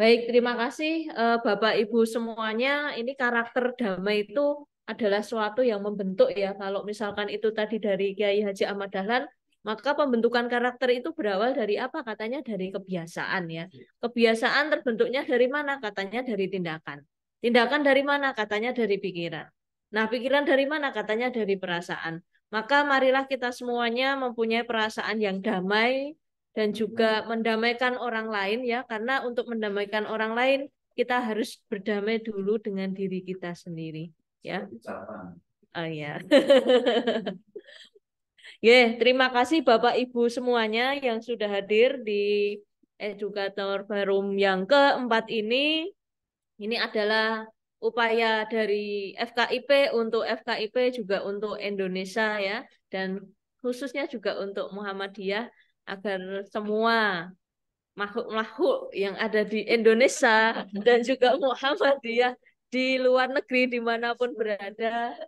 D: Baik, terima kasih eh, Bapak Ibu semuanya. Ini karakter damai itu adalah suatu yang membentuk ya. Kalau misalkan itu tadi dari Kiai Haji Ahmad Dahlan, maka pembentukan karakter itu berawal dari apa? Katanya dari kebiasaan ya. Kebiasaan terbentuknya dari mana? Katanya dari tindakan. Tindakan dari mana? Katanya dari pikiran. Nah, pikiran dari mana? Katanya dari perasaan. Maka marilah kita semuanya mempunyai perasaan yang damai, dan juga mendamaikan orang lain ya karena untuk mendamaikan orang lain kita harus berdamai dulu dengan diri kita sendiri ya oh ya yeah, terima kasih Bapak Ibu semuanya yang sudah hadir di edukator barum yang keempat ini ini adalah upaya dari FKIP untuk FKIP juga untuk Indonesia ya dan khususnya juga untuk Muhammadiyah agar semua makhluk-makhluk yang ada di Indonesia dan juga Muhammadiyah di luar negeri dimanapun berada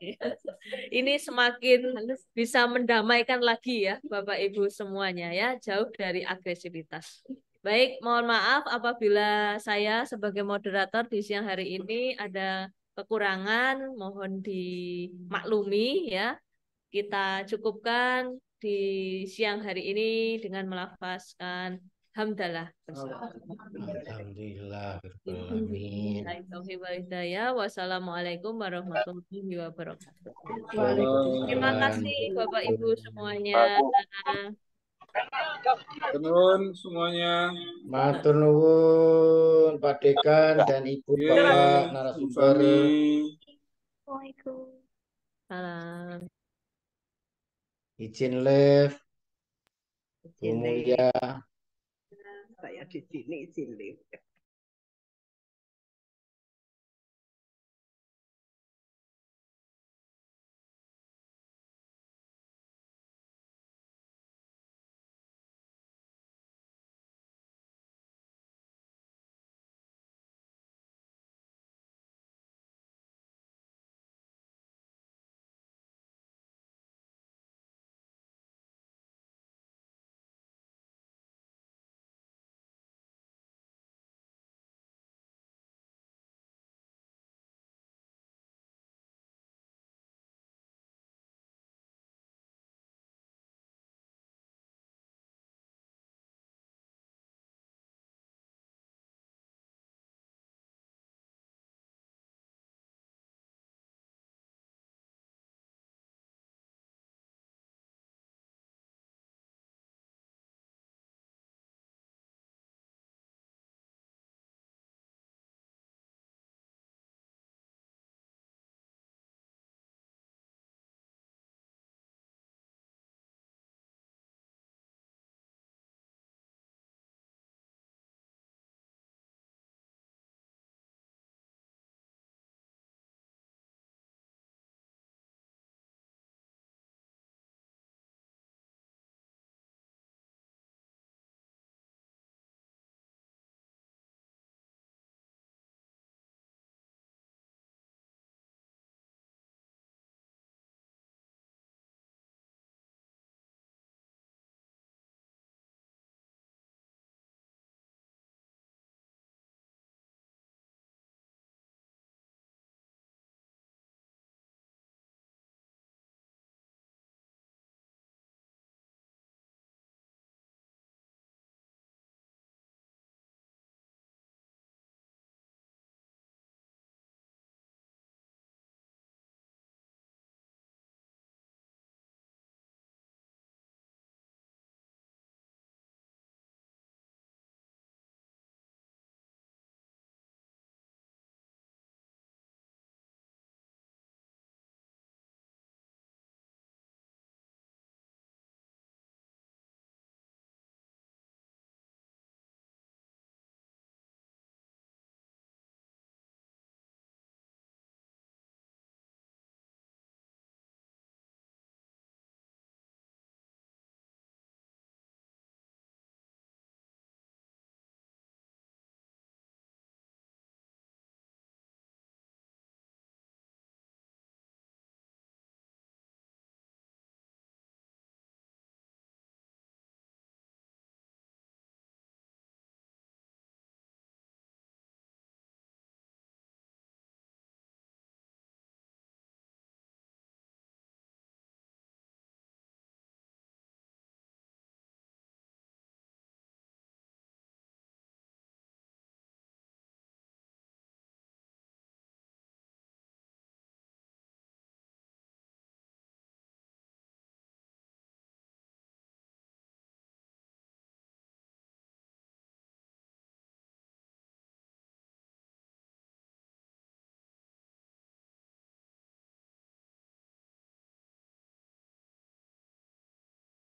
D: ini semakin bisa mendamaikan lagi ya Bapak Ibu semuanya ya jauh dari agresivitas baik mohon maaf apabila saya sebagai moderator di siang hari ini ada kekurangan mohon dimaklumi ya kita cukupkan di siang hari ini dengan melafazkan hamdalah
C: Alhamdulillah.
D: Wassalamualaikum warahmatullahi
A: wabarakatuh.
D: Terima kasih Bapak Ibu semuanya.
A: Tenun semuanya. Matur nuwun
B: Pak Dekan dan Ibu Bapak iya, narasumber.
D: Waalaikumsalam
B: izin lift Izin lift.
G: saya di sini izin lift.